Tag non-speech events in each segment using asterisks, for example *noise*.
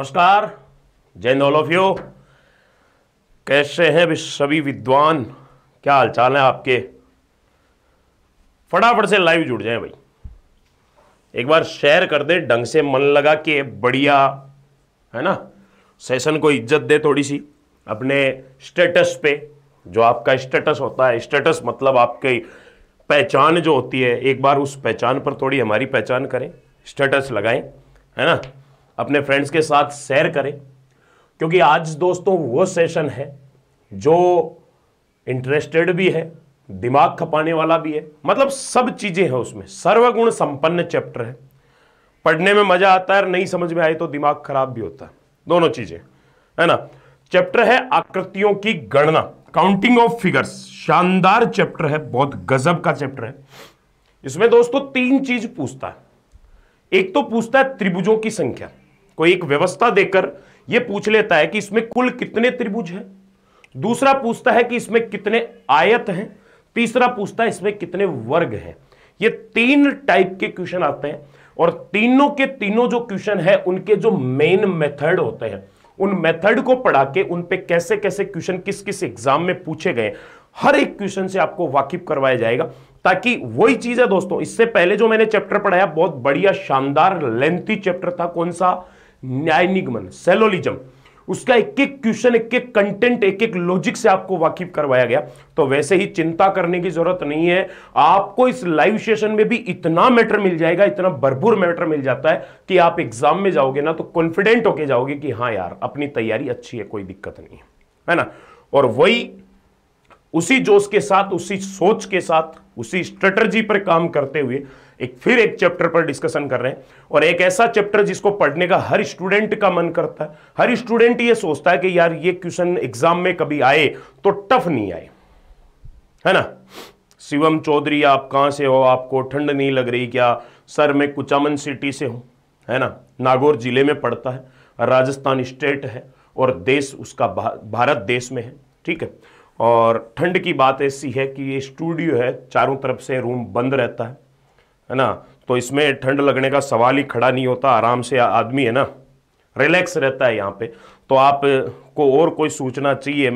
नमस्कार जय all of you कैसे हैं भी सभी विद्वान क्या हालचाल है आपके फटाफट से लाइव जुड़ जाएं भाई एक बार शेयर कर दे ढंग से मन लगा कि बढ़िया है ना सेशन को इज्जत दे थोड़ी सी अपने स्टेटस पे जो आपका स्टेटस होता है स्टेटस मतलब आपकी पहचान जो होती है एक बार उस पहचान पर थोड़ी हमारी पहचान करें स्टेटस लगाएं है ना अपने फ्रेंड्स के साथ शेयर करें क्योंकि आज दोस्तों वो सेशन है जो इंटरेस्टेड भी है दिमाग खपाने वाला भी है मतलब सब चीज़ें हैं उसमें सर्वगुण संपन्न चैप्टर है पढ़ने में मज़ा आता है और नहीं समझ में आए तो दिमाग खराब भी होता है दोनों चीज़ें है ना चैप्टर है आकृतियों की गणना काउंटिंग ऑफ फिगर्स शानदार चैप्टर है बहुत गजब का चैप्टर है इसमें दोस्तों तीन चीज पूछता है एक तो पूछता है त्रिभुजों की संख्या कोई एक व्यवस्था देकर यह पूछ लेता है कि इसमें कुल कितने त्रिभुज हैं दूसरा पूछता है कि इसमें कितने आयत हैं तीसरा पूछता है इसमें कितने वर्ग हैं ये तीन टाइप के क्वेश्चन आते हैं और तीनों के तीनों जो क्वेश्चन है उनके जो मेन मेथड होते हैं उन मेथड को पढ़ा के उन पे कैसे कैसे क्वेश्चन किस किस एग्जाम में पूछे गए हर एक क्वेश्चन से आपको वाकिफ करवाया जाएगा ताकि वही चीज है दोस्तों इससे पहले जो मैंने चैप्टर पढ़ाया बहुत बढ़िया शानदार लेंथी चैप्टर था कौन सा न्याय निगमन सेलोलिज्म उसका एक एक क्वेश्चन एक एक कंटेंट एक एक लॉजिक से आपको वाकिफ करवाया गया तो वैसे ही चिंता करने की जरूरत नहीं है आपको इस लाइव सेशन में भी इतना मैटर मिल जाएगा इतना भरपूर मैटर मिल जाता है कि आप एग्जाम में जाओगे ना तो कॉन्फिडेंट होके जाओगे कि हाँ यार अपनी तैयारी अच्छी है कोई दिक्कत नहीं है है ना और वही उसी जोश के साथ उसी सोच के साथ उसी स्ट्रेटर्जी पर काम करते हुए एक फिर एक चैप्टर पर डिस्कशन कर रहे हैं और एक ऐसा चैप्टर जिसको पढ़ने का हर स्टूडेंट का मन करता है हर स्टूडेंट ये सोचता है कि यार ये क्वेश्चन एग्जाम में कभी आए तो टफ नहीं आए है ना शिवम चौधरी आप कहां से हो आपको ठंड नहीं लग रही क्या सर मैं कुचामन सिटी से हूं है ना नागौर जिले में पड़ता है राजस्थान स्टेट है और देश उसका भारत देश में है ठीक है और ठंड की बात ऐसी है कि ये स्टूडियो है चारों तरफ से रूम बंद रहता है है ना तो इसमें ठंड लगने का सवाल ही खड़ा नहीं होता आराम से आदमी है ना रिलैक्स रहता है यहाँ पे तो आप को और कोई सूचना चाहिए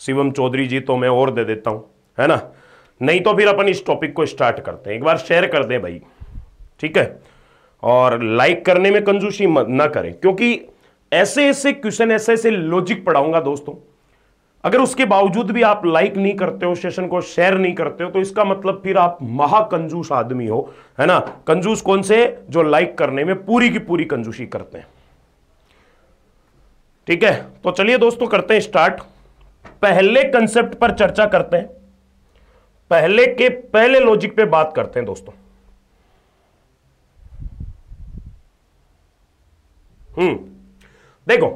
शिवम चौधरी जी तो मैं और दे देता हूँ है ना नहीं तो फिर अपन इस टॉपिक को स्टार्ट करते हैं एक बार शेयर कर दें भाई ठीक है और लाइक करने में कंजूसी ना करें क्योंकि ऐसे ऐसे क्वेश्चन ऐसे ऐसे लॉजिक पढ़ाऊंगा दोस्तों अगर उसके बावजूद भी आप लाइक नहीं करते हो सेशन को शेयर नहीं करते हो तो इसका मतलब फिर आप महाकंजूस आदमी हो है ना कंजूस कौन से जो लाइक करने में पूरी की पूरी कंजूसी करते हैं ठीक है तो चलिए दोस्तों करते हैं स्टार्ट पहले कंसेप्ट पर चर्चा करते हैं पहले के पहले लॉजिक पे बात करते हैं दोस्तों हम्म देखो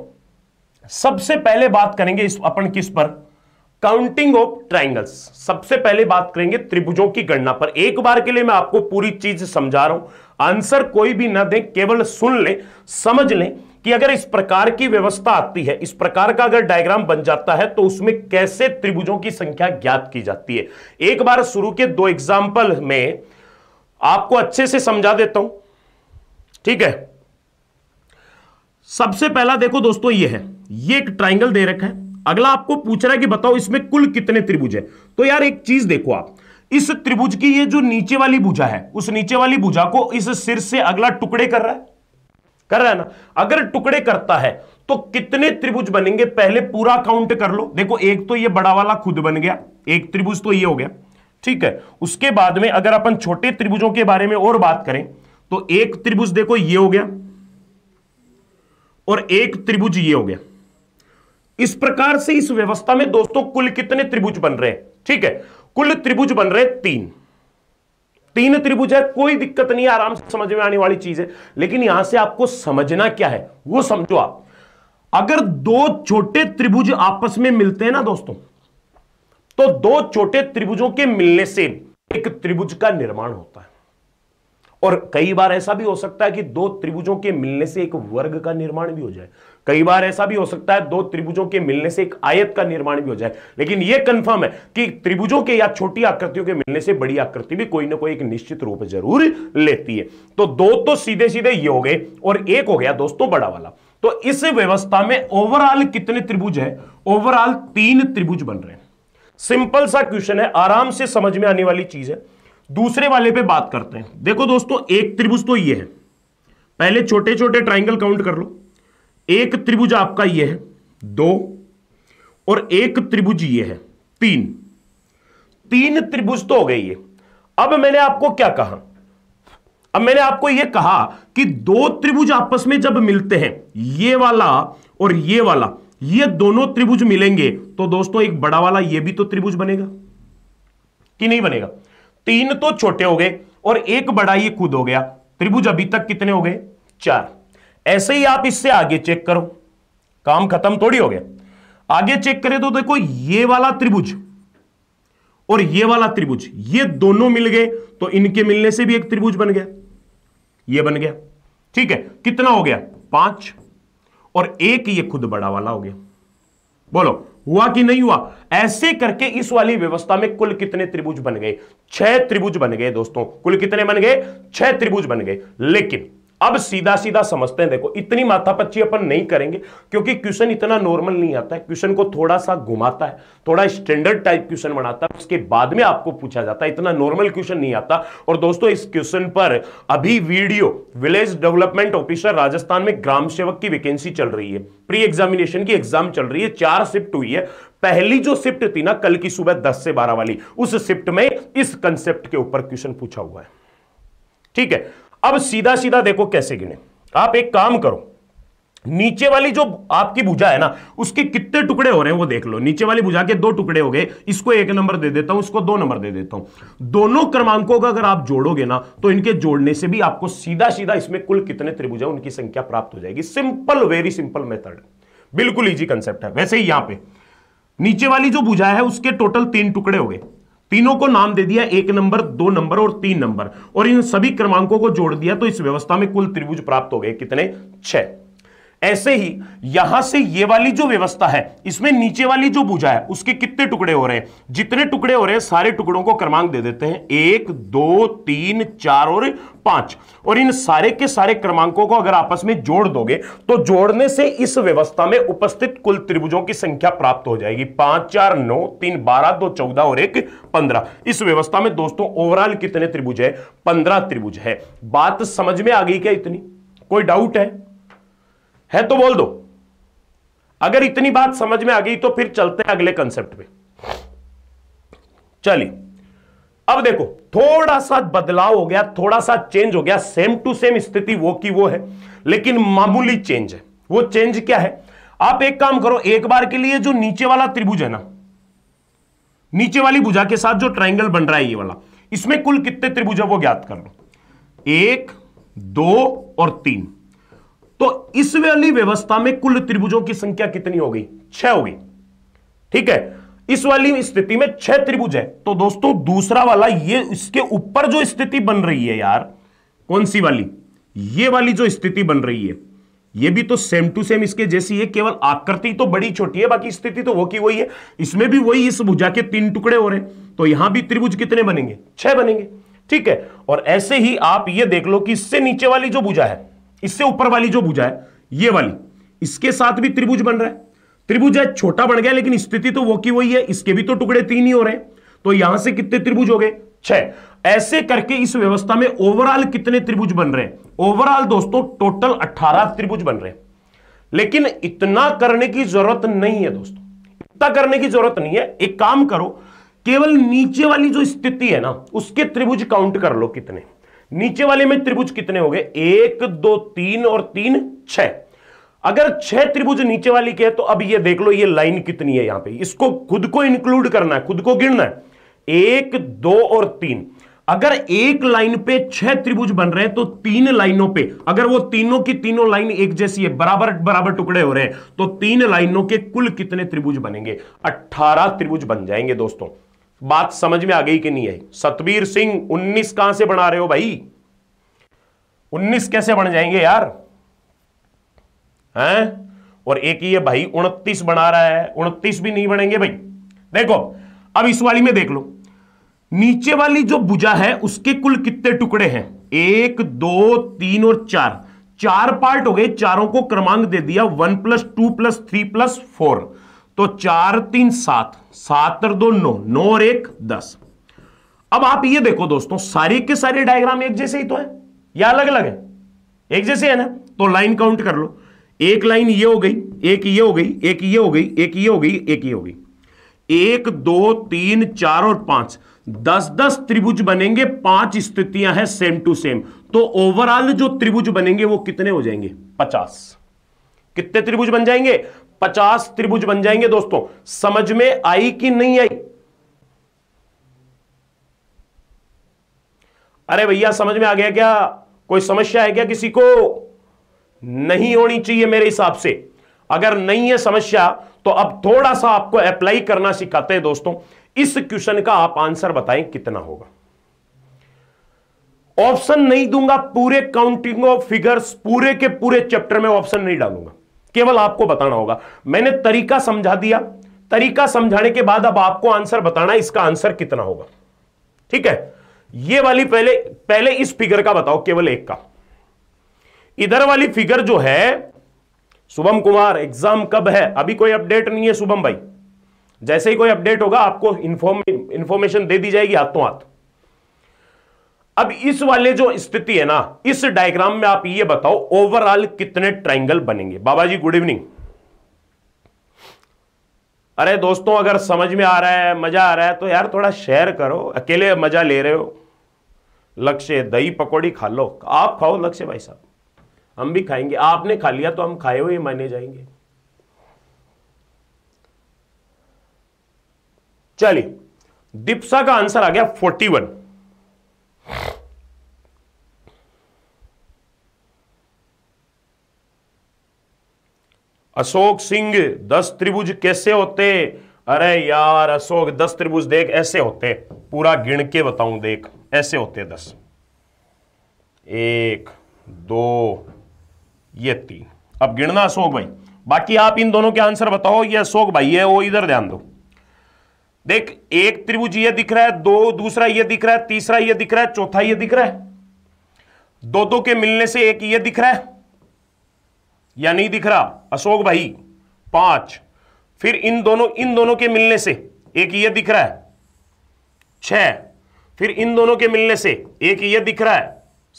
सबसे पहले बात करेंगे इस अपन किस पर काउंटिंग ऑफ ट्राइंगल्स सबसे पहले बात करेंगे त्रिभुजों की गणना पर एक बार के लिए मैं आपको पूरी चीज समझा रहा हूं आंसर कोई भी ना दे केवल सुन ले समझ लें कि अगर इस प्रकार की व्यवस्था आती है इस प्रकार का अगर डायग्राम बन जाता है तो उसमें कैसे त्रिभुजों की संख्या ज्ञात की जाती है एक बार शुरू के दो एग्जाम्पल में आपको अच्छे से समझा देता हूं ठीक है सबसे पहला देखो दोस्तों ये है ये एक ट्राइंगल दे रखा है अगला आपको पूछ रहा है कि बताओ इसमें कुल कितने त्रिभुज है तो यार एक चीज देखो आप इस त्रिभुज की ये जो नीचे वाली भुजा है उस नीचे वाली भुजा को इस सिर से अगला टुकड़े कर रहा है कर रहा है ना अगर टुकड़े करता है तो कितने त्रिभुज बनेंगे पहले पूरा काउंट कर लो देखो एक तो ये बड़ा वाला खुद बन गया एक त्रिभुज तो ये हो गया ठीक है उसके बाद में अगर अपन छोटे त्रिभुजों के बारे में और बात करें तो एक त्रिभुज देखो ये हो गया और एक त्रिभुज ये हो गया इस प्रकार से इस व्यवस्था में दोस्तों कुल कितने त्रिभुज बन रहे हैं ठीक है कुल त्रिभुज बन रहे तीन तीन त्रिभुज है कोई दिक्कत नहीं आराम से समझ में आने वाली चीज है लेकिन यहां से आपको समझना क्या है वो समझो आप अगर दो छोटे त्रिभुज आपस में मिलते हैं ना दोस्तों तो दो छोटे त्रिभुजों के मिलने से एक त्रिभुज का निर्माण होता है और कई बार ऐसा भी हो सकता है कि दो त्रिभुजों के मिलने से एक वर्ग का निर्माण भी हो जाए कई बार ऐसा भी हो सकता है दो त्रिभुजों के मिलने से एक आयत का निर्माण भी हो जाए लेकिन यह कंफर्म है कि त्रिभुजों के या छोटी आकृतियों के मिलने से बड़ी आकृति भी कोई ना कोई एक निश्चित रूप जरूर लेती है तो दो तो सीधे सीधे ये हो गए और एक हो गया दोस्तों बड़ा वाला तो इस व्यवस्था में ओवरऑल कितने त्रिभुज है ओवरऑल तीन त्रिभुज बन रहे हैं सिंपल सा क्वेश्चन है आराम से समझ में आने वाली चीज है दूसरे वाले पे बात करते हैं देखो दोस्तों एक त्रिभुज तो ये है पहले छोटे छोटे ट्राइंगल काउंट कर लो एक त्रिभुज आपका ये है दो और एक त्रिभुज ये है तीन तीन त्रिभुज तो हो गए ये अब मैंने आपको क्या कहा अब मैंने आपको यह कहा कि दो त्रिभुज आपस में जब मिलते हैं ये वाला और ये वाला ये दोनों त्रिभुज मिलेंगे तो दोस्तों एक बड़ा वाला ये भी तो त्रिभुज बनेगा कि नहीं बनेगा तीन तो छोटे हो गए और एक बड़ा ये खुद हो गया त्रिभुज अभी तक कितने हो गए चार ऐसे ही आप इससे आगे चेक करो काम खत्म थोड़ी हो गया आगे चेक करें तो देखो ये वाला त्रिभुज और ये वाला त्रिभुज ये दोनों मिल गए तो इनके मिलने से भी एक त्रिभुज बन गया ये बन गया ठीक है कितना हो गया पांच और एक ये खुद बड़ा वाला हो गया बोलो हुआ कि नहीं हुआ ऐसे करके इस वाली व्यवस्था में कुल कितने त्रिभुज बन गए छह त्रिभुज बन गए दोस्तों कुल कितने बन गए छह त्रिभुज बन गए लेकिन अब सीधा सीधा समझते हैं देखो इतनी माथापच्ची अपन नहीं करेंगे क्योंकि क्वेश्चन इतना नॉर्मल नहीं आता है क्वेश्चन को थोड़ा सा घुमाता है थोड़ा स्टैंडर्ड टाइप क्वेश्चन बनाता है उसके बाद में आपको पूछा जाता है इतना नॉर्मल क्वेश्चन नहीं आता और दोस्तों इस क्वेश्चन पर अभी VDO village development officer Rajasthan में ग्राम सेवक की वैकेंसी चल रही है प्री एग्जामिनेशन की एग्जाम चल रही है चार शिफ्ट हुई है पहली जो शिफ्ट थी ना कल की सुबह दस से बारह वाली उस शिफ्ट में इस कंसेप्ट के ऊपर क्वेश्चन पूछा हुआ है ठीक है अब सीधा सीधा देखो कैसे गिने आप एक काम करो नीचे वाली जो आपकी भुजा है ना उसके कितने टुकड़े हो रहे हैं वो देख लो नीचे वाली भुजा के दो टुकड़े हो गए इसको एक नंबर दे देता हूं इसको दो नंबर दे देता हूं दोनों क्रमांकों का अगर आप जोड़ोगे ना तो इनके जोड़ने से भी आपको सीधा सीधा इसमें कुल कितने त्रिभुजा उनकी संख्या प्राप्त हो जाएगी सिंपल वेरी सिंपल मेथड बिल्कुल ईजी कंसेप्ट है वैसे ही यहां पर नीचे वाली जो भुजा है उसके टोटल तीन टुकड़े हो गए तीनों को नाम दे दिया एक नंबर दो नंबर और तीन नंबर और इन सभी क्रमांकों को जोड़ दिया तो इस व्यवस्था में कुल त्रिभुज प्राप्त हो गए कितने छह ऐसे ही यहां से ये वाली जो व्यवस्था है इसमें नीचे वाली जो भुजा है उसके कितने टुकड़े हो रहे हैं जितने टुकड़े हो रहे हैं सारे टुकड़ों को क्रमांक दे देते हैं एक दो तीन चार और पांच और इन सारे के सारे क्रमांकों को अगर आपस में जोड़ दोगे तो जोड़ने से इस व्यवस्था में उपस्थित कुल त्रिभुजों की संख्या प्राप्त हो जाएगी पांच चार नौ तीन बारह दो चौदह और एक पंद्रह इस व्यवस्था में दोस्तों ओवरऑल कितने त्रिभुज है पंद्रह त्रिभुज है बात समझ में आ गई क्या इतनी कोई डाउट है है तो बोल दो अगर इतनी बात समझ में आ गई तो फिर चलते हैं अगले कंसेप्ट पे चलिए अब देखो थोड़ा सा बदलाव हो गया थोड़ा सा चेंज हो गया सेम टू सेम स्थिति वो की वो है लेकिन मामूली चेंज है वो चेंज क्या है आप एक काम करो एक बार के लिए जो नीचे वाला त्रिभुज है ना नीचे वाली भुजा के साथ जो ट्राइंगल बन रहा है ये वाला इसमें कुल कितने त्रिभुज है वो ज्ञात कर लो एक दो और तीन तो इस वाली व्यवस्था में कुल त्रिभुजों की संख्या कितनी हो गई छह हो गई ठीक है इस वाली स्थिति में छह त्रिभुज है तो दोस्तों दूसरा वाला ये इसके ऊपर जो स्थिति बन रही है यार कौन सी वाली ये वाली जो स्थिति बन रही है ये भी तो सेम टू सेम इसके जैसी है केवल आकृति तो बड़ी छोटी है बाकी स्थिति तो वो की वही है इसमें भी वही इस भुजा के तीन टुकड़े हो रहे हैं तो यहां भी त्रिभुज कितने बनेंगे छह बनेंगे ठीक है और ऐसे ही आप ये देख लो कि इससे नीचे वाली जो भुजा है इससे ऊपर वाली जो भुजा है ये वाली इसके साथ भी त्रिभुज बन रहा है त्रिभुज है छोटा बन गया लेकिन स्थिति तो वो की वही है इसके भी तो टुकड़े तीन ही हो रहे हैं तो यहां से कितने त्रिभुज हो गए छह ऐसे करके इस व्यवस्था में ओवरऑल कितने त्रिभुज बन रहे हैं ओवरऑल दोस्तों टोटल 18 त्रिभुज बन रहे लेकिन इतना करने की जरूरत नहीं है दोस्तों इतना करने की जरूरत नहीं है एक काम करो केवल नीचे वाली जो स्थिति है ना उसके त्रिभुज काउंट कर लो कितने नीचे वाले में त्रिभुज कितने हो गए एक दो तीन और तीन छह अगर छह त्रिभुज नीचे वाली के है तो अब ये देख लो ये लाइन कितनी है यहां पे इसको खुद को इंक्लूड करना है खुद को गिनना है एक दो और तीन अगर एक लाइन पे छह त्रिभुज बन रहे हैं तो तीन लाइनों पे अगर वो तीनों की तीनों लाइन एक जैसी है बराबर बराबर टुकड़े हो रहे हैं तो तीन लाइनों के कुल कितने त्रिभुज बनेंगे अट्ठारह त्रिभुज बन जाएंगे दोस्तों बात समझ में आ गई कि नहीं आई सतबीर सिंह 19 कहां से बना रहे हो भाई 19 कैसे बन जाएंगे यार हैं और एक ही है भाई 29 बना रहा है 29 भी नहीं बनेंगे भाई देखो अब इस वाली में देख लो नीचे वाली जो भुजा है उसके कुल कितने टुकड़े हैं एक दो तीन और चार चार पार्ट हो गए चारों को क्रमांक दे दिया one plus two plus three plus four तो चार तीन सात सात और दो नौ नौ और एक दस अब आप ये देखो दोस्तों सारी के सारे डायग्राम एक जैसे ही तो है या अलग अलग है एक जैसे है ना तो लाइन काउंट कर लो एक लाइन ये हो गई एक ये हो गई एक ये हो गई एक ये हो गई एक ये हो गई एक दो तीन चार और पांच दस दस त्रिभुज बनेंगे पांच स्थितियां हैं सेम टू सेम तो ओवरऑल जो त्रिभुज बनेंगे वो कितने हो जाएंगे पचास कितने त्रिभुज बन जाएंगे पचास त्रिभुज बन जाएंगे दोस्तों समझ में आई कि नहीं आई अरे भैया समझ में आ गया क्या कोई समस्या है क्या किसी को नहीं होनी चाहिए मेरे हिसाब से अगर नहीं है समस्या तो अब थोड़ा सा आपको अप्लाई करना सिखाते हैं दोस्तों इस क्वेश्चन का आप आंसर बताएं कितना होगा ऑप्शन नहीं दूंगा पूरे काउंटिंग ऑफ फिगर्स पूरे के पूरे चैप्टर में ऑप्शन नहीं डालूंगा केवल आपको बताना होगा मैंने तरीका समझा दिया तरीका समझाने के बाद अब आपको आंसर बताना इसका आंसर कितना होगा ठीक है ये वाली पहले पहले इस फिगर का बताओ केवल एक का इधर वाली फिगर जो है शुभम कुमार एग्जाम कब है अभी कोई अपडेट नहीं है शुभम भाई जैसे ही कोई अपडेट होगा आपको इंफॉर्मेशन दे दी जाएगी हाथों हाथ अब इस वाले जो स्थिति है ना इस डायग्राम में आप ये बताओ ओवरऑल कितने ट्राइंगल बनेंगे बाबा जी गुड इवनिंग अरे दोस्तों अगर समझ में आ रहा है मजा आ रहा है तो यार थोड़ा शेयर करो अकेले मजा ले रहे हो लक्ष्य दही पकौड़ी खा लो आप खाओ लक्ष्य भाई साहब हम भी खाएंगे आपने खा लिया तो हम खाए हुए माने जाएंगे चलिए दीप्सा का आंसर आ गया फोर्टी वन अशोक सिंह दस त्रिभुज कैसे होते अरे यार अशोक दस त्रिभुज देख ऐसे होते पूरा गिण के बताऊं देख ऐसे होते दस एक दो ये तीन अब गिणना अशोक भाई बाकी आप इन दोनों के आंसर बताओ ये अशोक भाई है वो इधर ध्यान दो देख एक त्रिभुज ये दिख रहा है दो दूसरा ये दिख रहा है तीसरा ये दिख रहा है चौथा ये दिख रहा है दो दो के मिलने से एक ये दिख रहा है या नहीं दिख रहा अशोक भाई पांच फिर इन दोनों इन दोनों के मिलने से एक ये दिख रहा है छ फिर इन दोनों के मिलने से एक ये दिख रहा है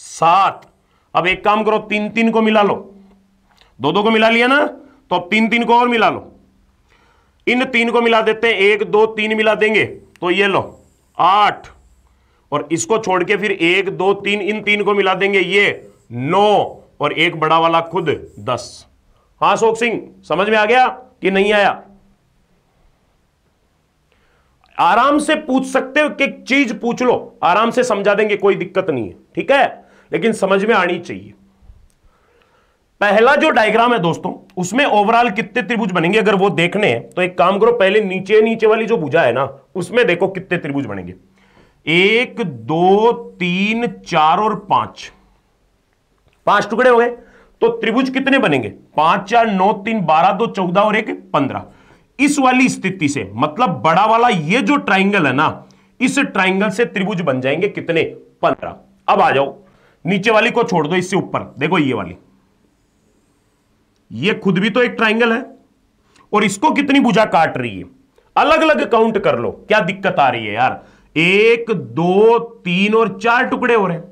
सात अब एक काम करो तीन तीन को मिला लो दो दो को मिला लिया ना तो अब तीन तीन को और मिला लो इन तीन को मिला देते हैं एक दो तीन मिला देंगे तो ये लो आठ और इसको छोड़ के फिर एक दो तीन इन तीन को मिला देंगे ये नौ और एक बड़ा वाला खुद दस हां शोक सिंह समझ में आ गया कि नहीं आया आराम से पूछ सकते हो कि चीज पूछ लो आराम से समझा देंगे कोई दिक्कत नहीं है ठीक है लेकिन समझ में आनी चाहिए पहला जो डायग्राम है दोस्तों उसमें ओवरऑल कितने त्रिभुज बनेंगे अगर वो देखने हैं तो एक काम करो पहले नीचे नीचे वाली जो भुजा है ना उसमें देखो कितने त्रिभुज बनेंगे एक दो तीन चार और पांच पांच टुकड़े हो गए तो त्रिभुज कितने बनेंगे पांच चार नौ तीन बारह दो चौदह और एक पंद्रह इस वाली स्थिति से मतलब बड़ा वाला ये जो ट्राइंगल है ना इस ट्राइंगल से त्रिभुज बन जाएंगे कितने पंद्रह अब आ जाओ नीचे वाली को छोड़ दो इससे ऊपर देखो ये वाली ये खुद भी तो एक ट्राइंगल है और इसको कितनी भुजा काट रही है अलग अलग काउंट कर लो क्या दिक्कत आ रही है यार एक दो तीन और चार टुकड़े हो रहे हैं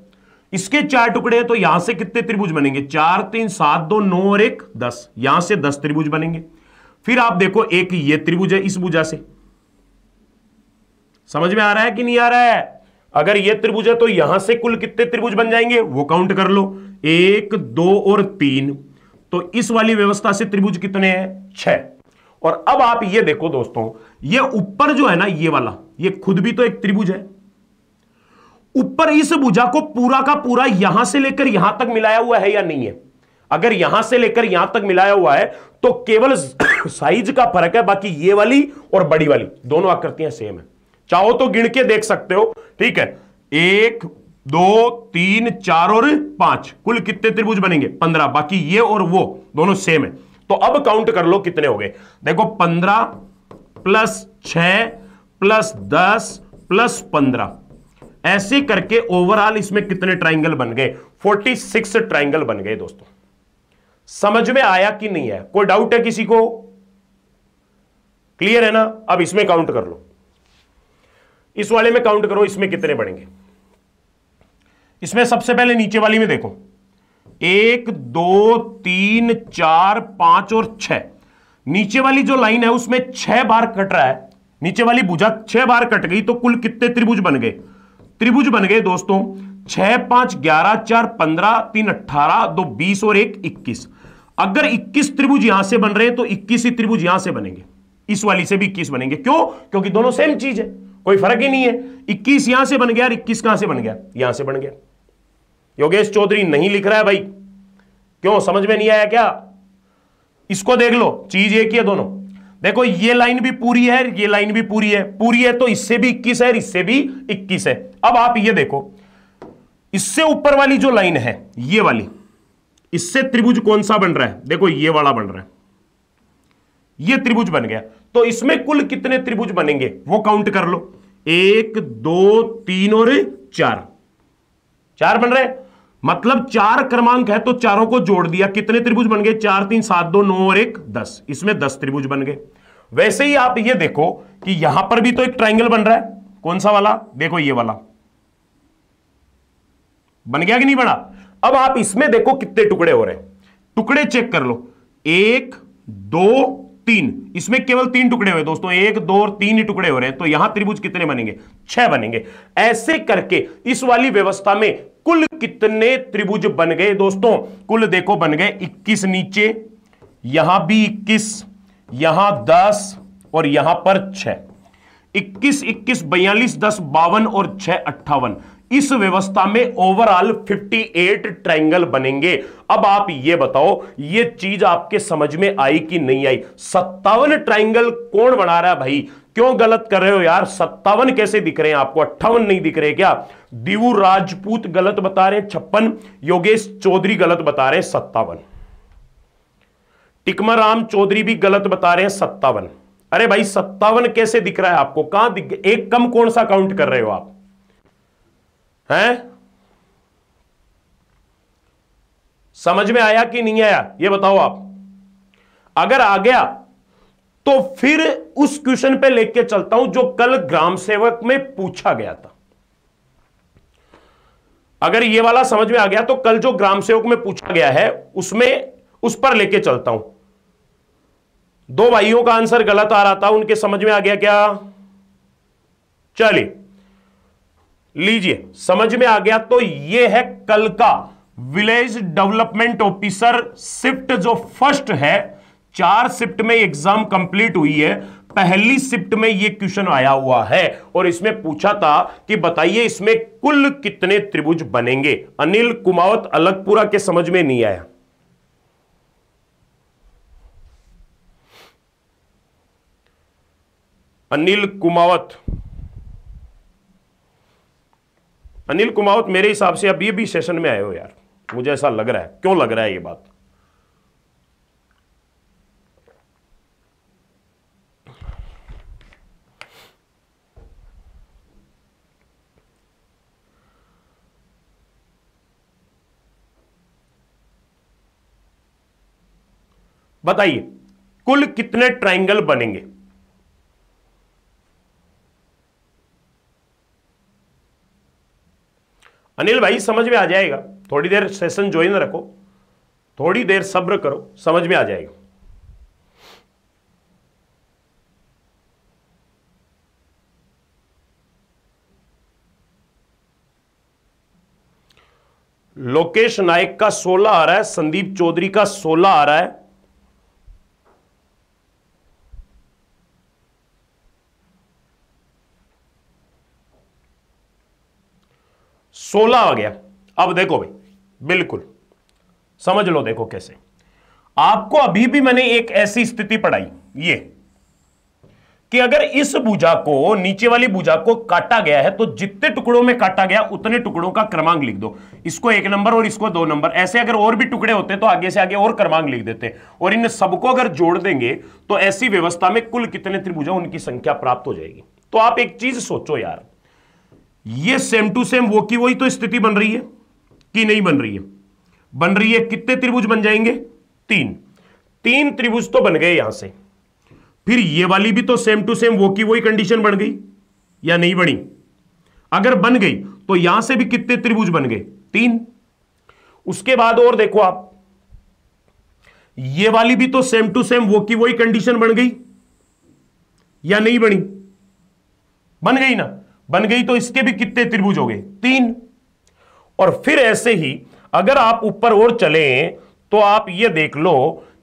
इसके चार टुकड़े हैं तो यहां से कितने त्रिभुज बनेंगे चार तीन सात दो नौ और एक दस यहां से दस त्रिभुज बनेंगे फिर आप देखो एक ये त्रिभुज है इस भुजा से समझ में आ रहा है कि नहीं आ रहा है अगर ये त्रिभुज है तो यहां से कुल कितने त्रिभुज बन जाएंगे वो काउंट कर लो एक दो और तीन तो इस वाली व्यवस्था से त्रिभुज कितने हैं छह और अब आप ये देखो दोस्तों ये ऊपर जो है ना ये वाला ये खुद भी तो एक त्रिभुज है ऊपर इस भुजा को पूरा का पूरा यहां से लेकर यहां तक मिलाया हुआ है या नहीं है अगर यहां से लेकर यहां तक मिलाया हुआ है तो केवल *coughs* साइज का फर्क है बाकी ये वाली और बड़ी वाली दोनों आकृतियां सेम है चाहो तो गिण के देख सकते हो ठीक है एक दो तीन चार और पांच कुल कितने त्रिभुज बनेंगे पंद्रह बाकी ये और वो दोनों सेम है तो अब काउंट कर लो कितने हो गए देखो पंद्रह प्लस छ प्लस दस प्लस पंद्रह ऐसे करके ओवरऑल इसमें कितने ट्राइंगल बन गए 46 ट्राइंगल बन गए दोस्तों समझ में आया कि नहीं है कोई डाउट है किसी को क्लियर है ना अब इसमें काउंट कर लो इस वाले में काउंट करो इसमें कितने बढ़ेंगे इसमें सबसे पहले नीचे वाली में देखो एक दो तीन चार पांच और छह नीचे वाली जो लाइन है उसमें छह बार कट रहा है नीचे वाली भुजा छह बार कट गई तो कुल कितने त्रिभुज बन गए त्रिभुज बन गए दोस्तों छह पांच ग्यारह चार पंद्रह तीन अट्ठारह दो बीस और एक इक्कीस अगर इक्कीस त्रिभुज यहां से बन रहे हैं तो इक्कीस ही त्रिभुज यहां से बनेंगे इस वाली से भी इक्कीस बनेंगे क्यों क्योंकि दोनों सेम चीज है कोई फर्क ही नहीं है इक्कीस यहां से बन गया और इक्कीस कहां से बन गया यहां से बन गया योगेश चौधरी नहीं लिख रहा है भाई क्यों समझ में नहीं आया क्या इसको देख लो चीज एक ही है दोनों देखो ये लाइन भी पूरी है ये लाइन भी पूरी है पूरी है तो इससे भी इक्कीस है इससे भी इक्कीस है अब आप ये देखो इससे ऊपर वाली जो लाइन है ये वाली इससे त्रिभुज कौन सा बन रहा है देखो ये वाला बन रहा है ये त्रिभुज बन गया तो इसमें कुल कितने त्रिभुज बनेंगे वो काउंट कर लो एक दो तीन और चार चार बन रहे हैं मतलब चार क्रमांक है तो चारों को जोड़ दिया कितने त्रिभुज बन गए चार तीन सात दो नौ और एक दस इसमें दस त्रिभुज बन गए वैसे ही आप ये देखो कि यहां पर भी तो एक ट्राइंगल बन रहा है कौन सा वाला देखो ये वाला बन गया कि नहीं बना अब आप इसमें देखो कितने टुकड़े हो रहे हैं टुकड़े चेक कर लो एक दो तीन इसमें केवल तीन टुकड़े हुए दोस्तों एक दो और तीन ही टुकड़े हो रहे हैं तो यहां त्रिभुज कितने बनेंगे छह बनेंगे ऐसे करके इस वाली व्यवस्था में कुल कितने त्रिभुज बन गए दोस्तों कुल देखो बन गए 21 नीचे यहां भी 21 यहां 10 और यहां पर 6 21 21 बयालीस दस बावन और 6 अट्ठावन इस व्यवस्था में ओवरऑल 58 ट्राइंगल बनेंगे अब आप ये बताओ ये चीज आपके समझ में आई कि नहीं आई सत्तावन ट्राइंगल कौन बना रहा है भाई क्यों गलत कर रहे हो यार सत्तावन कैसे दिख रहे हैं आपको अट्ठावन नहीं दिख रहे क्या दीवू राजपूत गलत बता रहे हैं छप्पन योगेश चौधरी गलत बता रहे हैं सत्तावन टिकमा राम चौधरी भी गलत बता रहे हैं सत्तावन अरे भाई सत्तावन कैसे दिख रहा है आपको कहां दिख एक कम कौन सा काउंट कर रहे हो आप हैं समझ में आया कि नहीं आया ये बताओ आप अगर आ गया तो फिर उस क्वेश्चन पे लेके चलता हूं जो कल ग्राम सेवक में पूछा गया था अगर ये वाला समझ में आ गया तो कल जो ग्राम सेवक में पूछा गया है उसमें उस पर लेके चलता हूं दो भाइयों का आंसर गलत आ रहा था उनके समझ में आ गया क्या चलिए लीजिए समझ में आ गया तो ये है कल का विलेज डेवलपमेंट ऑफिसर शिफ्ट जो फर्स्ट है चार शिफ्ट में एग्जाम कंप्लीट हुई है पहली शिफ्ट में ये क्वेश्चन आया हुआ है और इसमें पूछा था कि बताइए इसमें कुल कितने त्रिभुज बनेंगे अनिल कुमावत अलगपुरा के समझ में नहीं आया अनिल कुमावत अनिल कुमावत मेरे हिसाब से अभी अभी सेशन में आए हो यार मुझे ऐसा लग रहा है क्यों लग रहा है ये बात बताइए कुल कितने ट्राइंगल बनेंगे अनिल भाई समझ में आ जाएगा थोड़ी देर सेशन ज्वाइन रखो थोड़ी देर सब्र करो समझ में आ जाएगा लोकेश नायक का 16 आ रहा है संदीप चौधरी का 16 आ रहा है सोलह आ गया अब देखो भाई बिल्कुल समझ लो देखो कैसे आपको अभी भी मैंने एक ऐसी स्थिति पढ़ाई ये कि अगर इस भुजा को नीचे वाली भुजा को काटा गया है तो जितने टुकड़ों में काटा गया उतने टुकड़ों का क्रमांक लिख दो इसको एक नंबर और इसको दो नंबर ऐसे अगर और भी टुकड़े होते तो आगे से आगे और क्रमांक लिख देते और इन सबको अगर जोड़ देंगे तो ऐसी व्यवस्था में कुल कितने त्रिभुजा उनकी संख्या प्राप्त हो जाएगी तो आप एक चीज सोचो यार ये सेम टू सेम वो की वही तो स्थिति बन रही है कि नहीं बन रही है बन रही है कितने त्रिभुज बन जाएंगे तीन तीन त्रिभुज तो बन गए यहां से फिर ये वाली भी तो सेम टू सेम वो की वही कंडीशन बन गई या नहीं बनी अगर बन गई तो यहां से भी कितने त्रिभुज बन गए तीन उसके बाद और देखो आप ये वाली भी तो सेम टू सेम वो की वही कंडीशन बन गई या नहीं बनी बन गई ना बन गई तो इसके भी कितने त्रिभुज हो गए तीन और फिर ऐसे ही अगर आप ऊपर और चले तो आप यह देख लो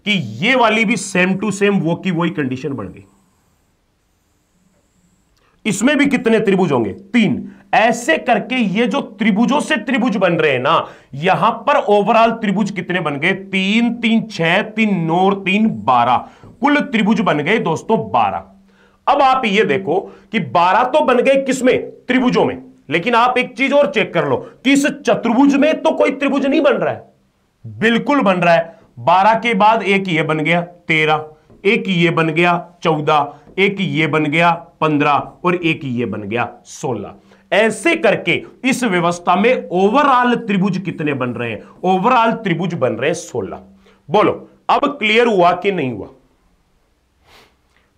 कि ये वाली भी सेम टू सेम वो की वही कंडीशन बन गई इसमें भी कितने त्रिभुज होंगे तीन ऐसे करके ये जो त्रिभुजों से त्रिभुज बन रहे हैं ना यहां पर ओवरऑल त्रिभुज कितने बन गए तीन तीन छह तीन नौ तीन बारह कुल त्रिभुज बन गए दोस्तों बारह अब आप ये देखो कि 12 तो बन गए किसमें त्रिभुजों में लेकिन आप एक चीज और चेक कर लो कि इस चतुर्भुज में तो कोई त्रिभुज नहीं बन रहा है बिल्कुल बन रहा है बारह के बाद एक ये बन गया तेरह एक ये बन गया चौदह एक ये बन गया पंद्रह और एक ये बन गया सोलह ऐसे करके इस व्यवस्था में ओवरऑल त्रिभुज कितने बन रहे हैं ओवरऑल त्रिभुज बन रहे हैं सोलह बोलो अब क्लियर हुआ कि नहीं हुआ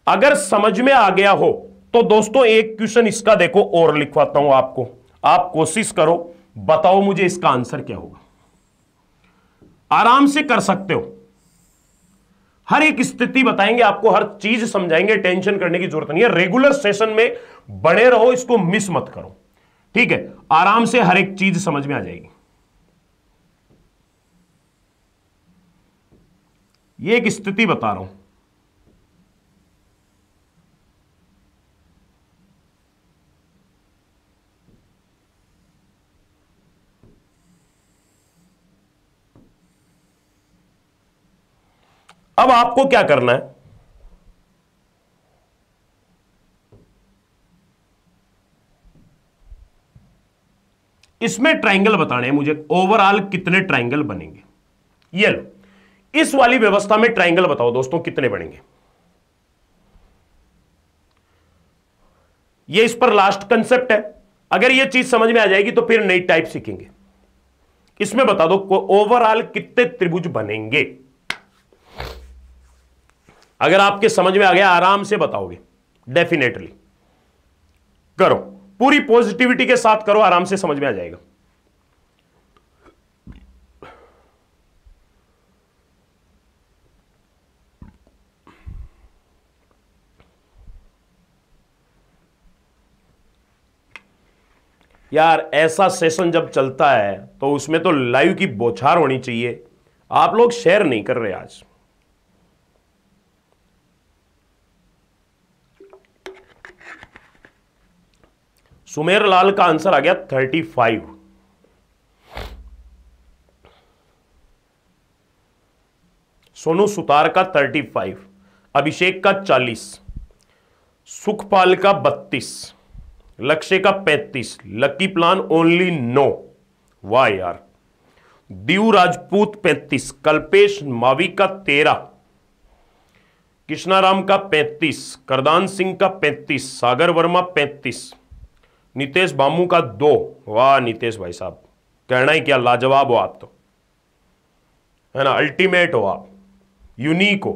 अगर समझ में आ गया हो तो दोस्तों एक क्वेश्चन इसका देखो और लिखवाता हूं आपको आप कोशिश करो बताओ मुझे इसका आंसर क्या होगा आराम से कर सकते हो हर एक स्थिति बताएंगे आपको हर चीज समझाएंगे टेंशन करने की जरूरत नहीं है रेगुलर सेशन में बने रहो इसको मिस मत करो ठीक है आराम से हर एक चीज समझ में आ जाएगी ये एक स्थिति बता रहा हूं अब आपको क्या करना है इसमें ट्राइंगल बताने हैं मुझे ओवरऑल कितने ट्राइंगल बनेंगे ये लो इस वाली व्यवस्था में ट्राइंगल बताओ दोस्तों कितने बनेंगे ये इस पर लास्ट कंसेप्ट है अगर ये चीज समझ में आ जाएगी तो फिर नई टाइप सीखेंगे इसमें बता दो ओवरऑल कितने त्रिभुज बनेंगे अगर आपके समझ में आ गया आराम से बताओगे डेफिनेटली करो पूरी पॉजिटिविटी के साथ करो आराम से समझ में आ जाएगा यार ऐसा सेशन जब चलता है तो उसमें तो लाइव की बोछार होनी चाहिए आप लोग शेयर नहीं कर रहे आज सुमेर लाल का आंसर आ गया थर्टी फाइव सोनू सुतार का थर्टी फाइव अभिषेक का चालीस सुखपाल का बत्तीस लक्ष्य का पैंतीस लकी प्लान ओनली नो वाह यार दीव राजपूत पैंतीस कल्पेश मावी का तेरह कृष्णाराम का पैंतीस करदान सिंह का पैंतीस सागर वर्मा पैंतीस नितेश बामू का दो वाह नितेश भाई साहब कहना ही क्या लाजवाब हो आप तो है ना अल्टीमेट हो आप यूनिक हो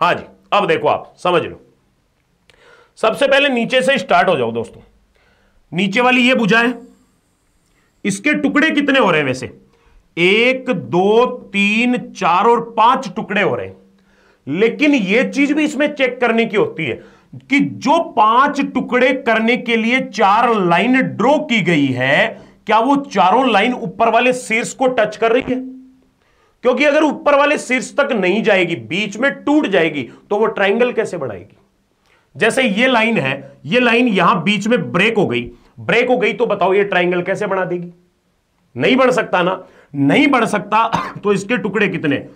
हाँ जी अब देखो आप समझ लो सबसे पहले नीचे से स्टार्ट हो जाओ दोस्तों नीचे वाली ये है इसके टुकड़े कितने हो रहे हैं वैसे एक दो तीन चार और पांच टुकड़े हो रहे हैं लेकिन यह चीज भी इसमें चेक करने की होती है कि जो पांच टुकड़े करने के लिए चार लाइन ड्रॉ की गई है क्या वो चारों लाइन ऊपर वाले शीर्ष को टच कर रही है क्योंकि अगर ऊपर वाले शीर्ष तक नहीं जाएगी बीच में टूट जाएगी तो वो ट्राइंगल कैसे बढ़ाएगी जैसे ये लाइन है ये लाइन यहां बीच में ब्रेक हो गई ब्रेक हो गई तो बताओ ये ट्राइंगल कैसे बना देगी नहीं बढ़ सकता ना नहीं बढ़ सकता तो इसके टुकड़े कितने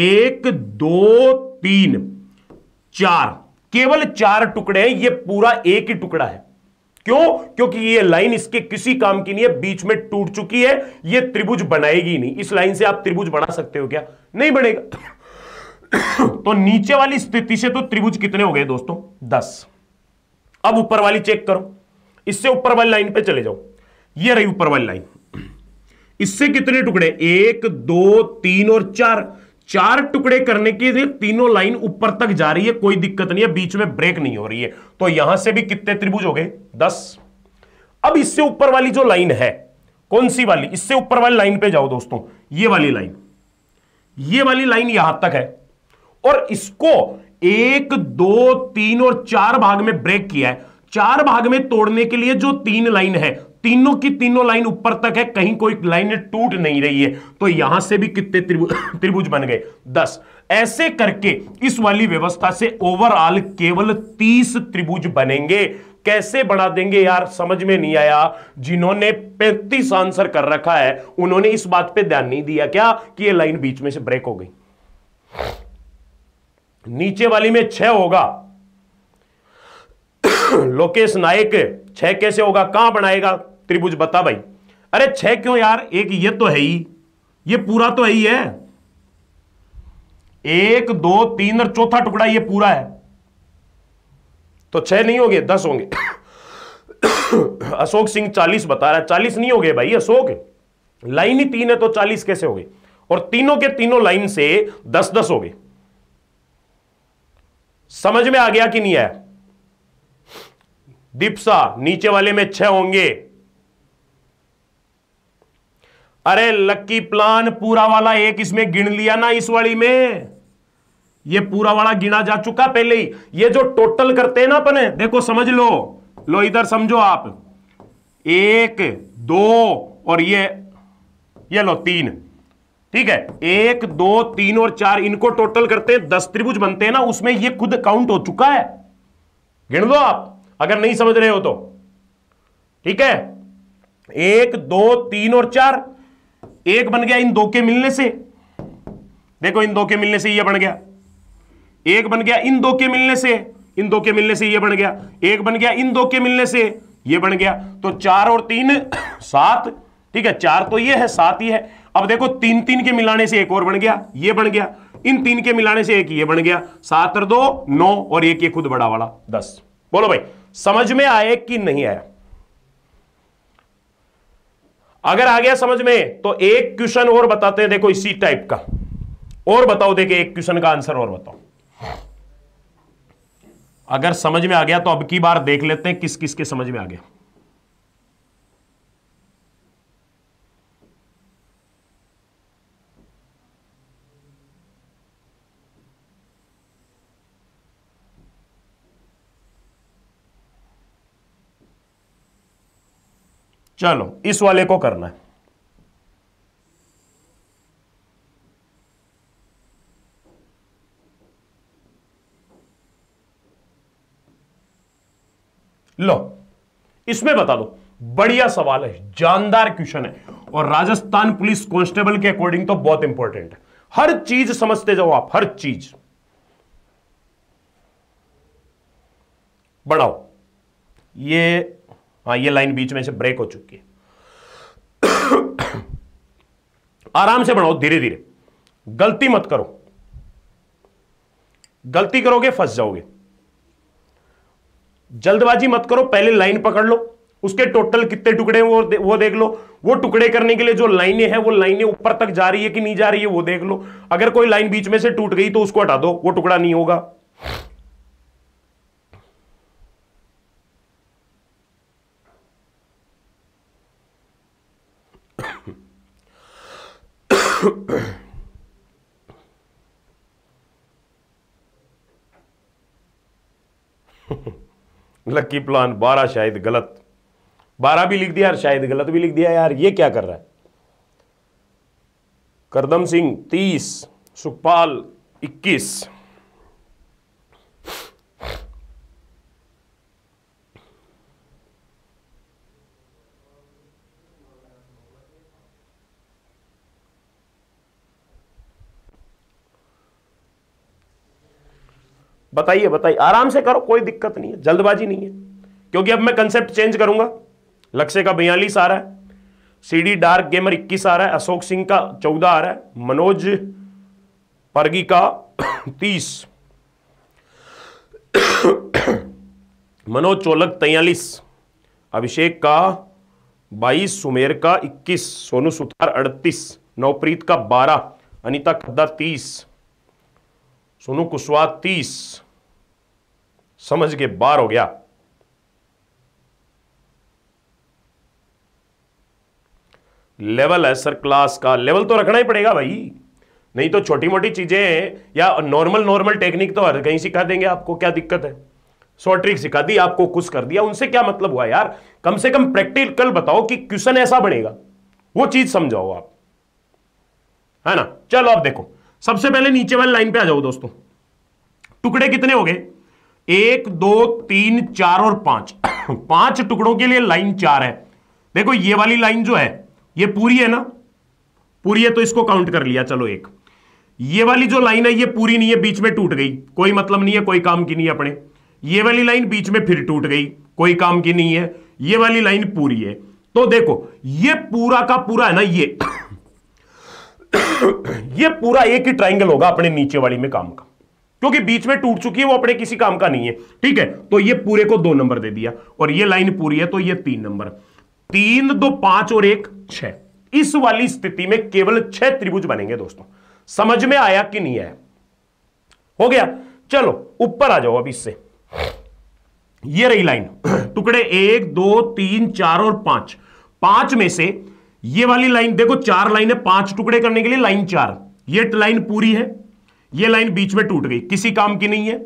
एक दो तीन चार केवल चार टुकड़े हैं ये पूरा एक ही टुकड़ा है क्यों क्योंकि ये लाइन इसके किसी काम की नहीं है बीच में टूट चुकी है ये त्रिभुज बनाएगी नहीं इस लाइन से आप त्रिभुज बना सकते हो क्या नहीं बनेगा *coughs* तो नीचे वाली स्थिति से तो त्रिभुज कितने हो गए दोस्तों दस अब ऊपर वाली चेक करो इससे ऊपर वाली लाइन पे चले जाओ ये रही ऊपर वाली लाइन *coughs* इससे कितने टुकड़े एक दो तीन और चार चार टुकड़े करने के लिए तीनों लाइन ऊपर तक जा रही है कोई दिक्कत नहीं है बीच में ब्रेक नहीं हो रही है तो यहां से भी कितने त्रिभुज हो गए दस अब इससे ऊपर वाली जो लाइन है कौन सी वाली इससे ऊपर वाली लाइन पे जाओ दोस्तों ये वाली लाइन ये वाली लाइन यहां तक है और इसको एक दो तीन और चार भाग में ब्रेक किया है चार भाग में तोड़ने के लिए जो तीन लाइन है तीनों की तीनों लाइन ऊपर तक है कहीं कोई लाइन टूट नहीं रही है तो यहां से भी कितने *coughs* त्रिभुज बन गए दस ऐसे करके इस वाली व्यवस्था से ओवरऑल केवल तीस त्रिभुज बनेंगे कैसे बढ़ा देंगे यार समझ में नहीं आया जिन्होंने पैंतीस आंसर कर रखा है उन्होंने इस बात पे ध्यान नहीं दिया क्या कि ये लाइन बीच में से ब्रेक हो गई नीचे वाली में छह होगा *coughs* लोकेश नायक छह कैसे होगा कहां बनाएगा त्रिभुज बता भाई अरे छह क्यों यार एक ये तो है ही ये पूरा तो है ही है एक दो तीन और चौथा टुकड़ा ये पूरा है तो छह नहीं होंगे दस होंगे अशोक सिंह चालीस बता रहा है चालीस नहीं हो गए भाई अशोक लाइन ही तीन है तो चालीस कैसे हो गए और तीनों के तीनों लाइन से दस दस हो गए समझ में आ गया कि नहीं आया दीपसा नीचे वाले में छह होंगे अरे लक्की प्लान पूरा वाला एक इसमें गिन लिया ना इस वाली में ये पूरा वाला गिना जा चुका पहले ही ये जो टोटल करते हैं ना अपने देखो समझ लो लो इधर समझो आप एक दो और ये ये लो तीन ठीक है एक दो तीन और चार इनको टोटल करते हैं दस त्रिभुज बनते हैं ना उसमें ये खुद काउंट हो चुका है गिन लो आप अगर नहीं समझ रहे हो तो ठीक है एक दो तीन और चार एक बन गया इन दो के मिलने से देखो इन दो के मिलने से ये बन गया एक बन गया इन दो के मिलने से इन दो के मिलने से ये बन गया एक बन गया इन दो के मिलने से ये बन गया तो चार और तीन सात ठीक है चार तो ये है सात ही है अब देखो तीन तीन के मिलाने से एक और बन गया ये बन गया इन तीन के मिलाने से एक ये बन गया सात और दो नौ और एक ये खुद बड़ा वाला दस बोलो भाई समझ में आए कि नहीं आया अगर आ गया समझ में तो एक क्वेश्चन और बताते हैं देखो इसी टाइप का और बताओ देखे एक क्वेश्चन का आंसर और बताओ अगर समझ में आ गया तो अब की बार देख लेते हैं किस किस के समझ में आ गया चलो इस वाले को करना है लो इसमें बता दो बढ़िया सवाल है जानदार क्वेश्चन है और राजस्थान पुलिस कांस्टेबल के अकॉर्डिंग तो बहुत इंपॉर्टेंट है हर चीज समझते जाओ आप हर चीज बढ़ाओ ये हाँ ये लाइन बीच में से ब्रेक हो चुकी है आराम से बनाओ धीरे धीरे गलती मत करो गलती करोगे फंस जाओगे जल्दबाजी मत करो पहले लाइन पकड़ लो उसके टोटल कितने टुकड़े हैं वो दे, वो देख लो वो टुकड़े करने के लिए जो लाइनें हैं वो लाइनें ऊपर तक जा रही है कि नहीं जा रही है वो देख लो अगर कोई लाइन बीच में से टूट गई तो उसको हटा दो वो टुकड़ा नहीं होगा लकी *coughs* प्लान बारह शायद गलत बारह भी लिख दिया यार शायद गलत भी लिख दिया यार ये क्या कर रहा है करदम सिंह तीस सुखपाल इक्कीस बताइए बताइए आराम से करो कोई दिक्कत नहीं है जल्दबाजी नहीं है क्योंकि अब मैं कंसेप्ट चेंज करूंगा लक्ष्य का बयालीस आ रहा है सीडी डार्क गेमर इक्कीस आ रहा है अशोक सिंह का चौदह आ रहा है मनोज परगी का *coughs* तीस *coughs* मनोज चोलक तैयलीस अभिषेक का बाईस सुमेर का इक्कीस सोनू सुथार अड़तीस नवप्रीत का बारह अनीता खद्दा तीस सुनो कुशवा तीस समझ के बार हो गया लेवल है सर क्लास का लेवल तो रखना ही पड़ेगा भाई नहीं तो छोटी मोटी चीजें या नॉर्मल नॉर्मल टेक्निक तो हर कहीं सिखा देंगे आपको क्या दिक्कत है शॉर्ट ट्रिक सिखा दी आपको कुछ कर दिया उनसे क्या मतलब हुआ यार कम से कम प्रैक्टिकल बताओ कि क्वेश्चन ऐसा बनेगा वो चीज समझाओ आप है ना चलो आप देखो सबसे पहले नीचे वाली लाइन पे आ जाओ दोस्तों टुकड़े कितने हो गए एक दो तीन चार और पांच *coughs* पांच टुकड़ों के लिए लाइन चार है देखो ये वाली लाइन जो है ये पूरी है ना पूरी है तो इसको काउंट कर लिया चलो एक ये वाली जो लाइन है ये पूरी नहीं है बीच में टूट गई कोई मतलब नहीं है कोई काम की नहीं है अपने ये वाली लाइन बीच में फिर टूट गई कोई काम की नहीं है ये वाली लाइन पूरी है तो देखो ये पूरा का पूरा है ना ये ये पूरा एक ही ट्राइंगल होगा अपने नीचे वाली में काम का क्योंकि बीच में टूट चुकी है वो अपने किसी काम का नहीं है ठीक है तो ये पूरे को दो नंबर दे दिया और ये लाइन पूरी है तो ये तीन नंबर तीन दो पांच और एक छह इस वाली स्थिति में केवल छह त्रिभुज बनेंगे दोस्तों समझ में आया कि नहीं आया हो गया चलो ऊपर आ जाओ अब इससे ये रही लाइन *clears throat* टुकड़े एक दो तीन चार और पांच पांच में से ये वाली लाइन देखो चार लाइन है पांच टुकड़े करने के लिए लाइन चार ये लाइन पूरी है ये लाइन बीच में टूट गई किसी काम की नहीं है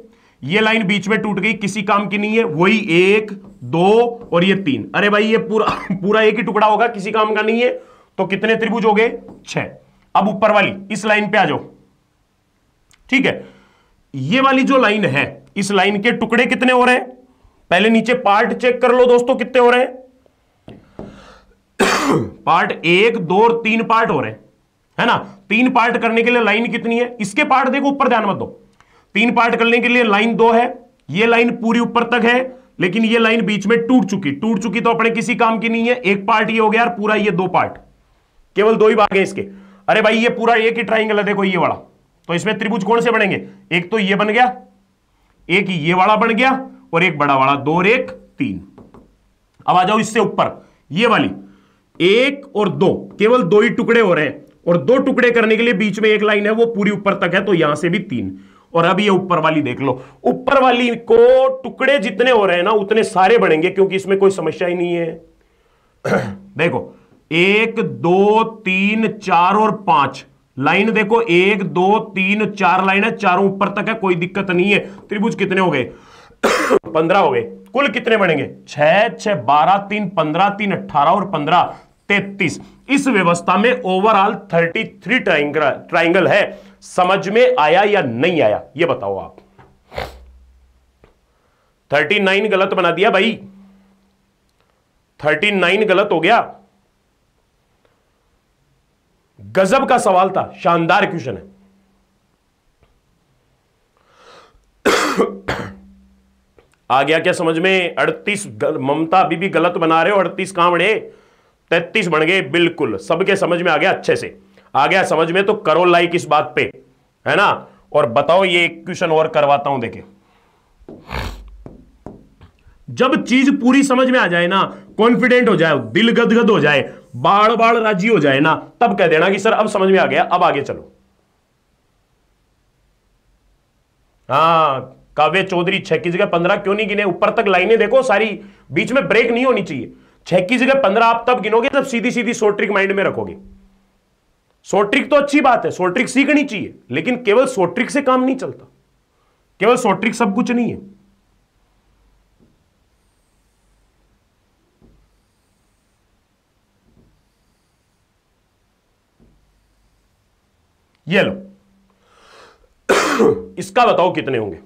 ये लाइन बीच में टूट गई किसी काम की नहीं है वही एक दो और ये तीन अरे भाई ये पूरा *laughs* पूरा एक ही टुकड़ा होगा किसी काम का नहीं है तो कितने त्रिभुज हो गए छह अब ऊपर वाली इस लाइन पे आ जाओ ठीक है ये वाली जो लाइन है इस लाइन के टुकड़े कितने हो रहे हैं पहले नीचे पार्ट चेक कर लो दोस्तों कितने हो रहे हैं पार्ट एक दो और तीन पार्ट हो रहे हैं है ना तीन पार्ट करने के लिए लाइन कितनी है इसके पार्ट देखो ऊपर ध्यान मत दो तीन पार्ट करने के लिए लाइन दो है ये लाइन पूरी ऊपर तक है लेकिन ये लाइन बीच में टूट चुकी टूट चुकी तो अपने किसी काम की नहीं है एक पार्ट ये हो गया और पूरा ये दो पार्ट केवल दो ही भाग है इसके अरे भाई ये पूरा एक ही ट्राइंगल है देखो ये वाला तो इसमें त्रिभुज कौन से बनेंगे एक तो ये बन गया एक ये वाला बन गया और एक बड़ा वाला दो और एक तीन अब आ जाओ इससे ऊपर ये वाली एक और दो केवल दो ही टुकड़े हो रहे हैं और दो टुकड़े करने के लिए बीच में एक लाइन है वो पूरी ऊपर तक है तो यहां से भी तीन और अब ये ऊपर वाली देख लो ऊपर वाली को टुकड़े जितने हो रहे हैं ना उतने सारे बढ़ेंगे क्योंकि इसमें कोई समस्या ही नहीं है *clears throat* देखो एक दो तीन चार और पांच लाइन देखो एक दो तीन चार लाइन है चारों ऊपर तक है कोई दिक्कत नहीं है त्रिभुज कितने हो गए पंद्रह हो गए कुल कितने बनेंगे छह छह बारह तीन पंद्रह तीन अट्ठारह और पंद्रह तैतीस इस व्यवस्था में ओवरऑल थर्टी थ्री ट्राइंगल है समझ में आया या नहीं आया ये बताओ आप थर्टी नाइन गलत बना दिया भाई थर्टी नाइन गलत हो गया गजब का सवाल था शानदार क्वेश्चन है आ गया क्या समझ में अड़तीस ममता अभी भी गलत बना रहे हो अड़तीस कहां बढ़े तैतीस बन गए बिल्कुल सबके समझ में आ गया अच्छे से आ गया समझ में तो करो लाइक इस बात पे है ना और बताओ ये एक क्वेश्चन और करवाता हूं देखे जब चीज पूरी समझ में आ जाए ना कॉन्फिडेंट हो जाए दिल गदगद हो जाए बाढ़ बाढ़ राजी हो जाए ना तब कह देना कि सर अब समझ में आ गया अब आगे चलो हाँ काव्य चौधरी छह की जगह पंद्रह क्यों नहीं गिने ऊपर तक लाइनें देखो सारी बीच में ब्रेक नहीं होनी चाहिए छह की जगह पंद्रह आप तब गिनोगे तब सीधी सीधी सोट्रिक माइंड में रखोगे सोट्रिक तो अच्छी बात है सोट्रिक सीखनी चाहिए लेकिन केवल सोट्रिक से काम नहीं चलता केवल सोट्रिक सब कुछ नहीं है ये लो *coughs* इसका बताओ कितने होंगे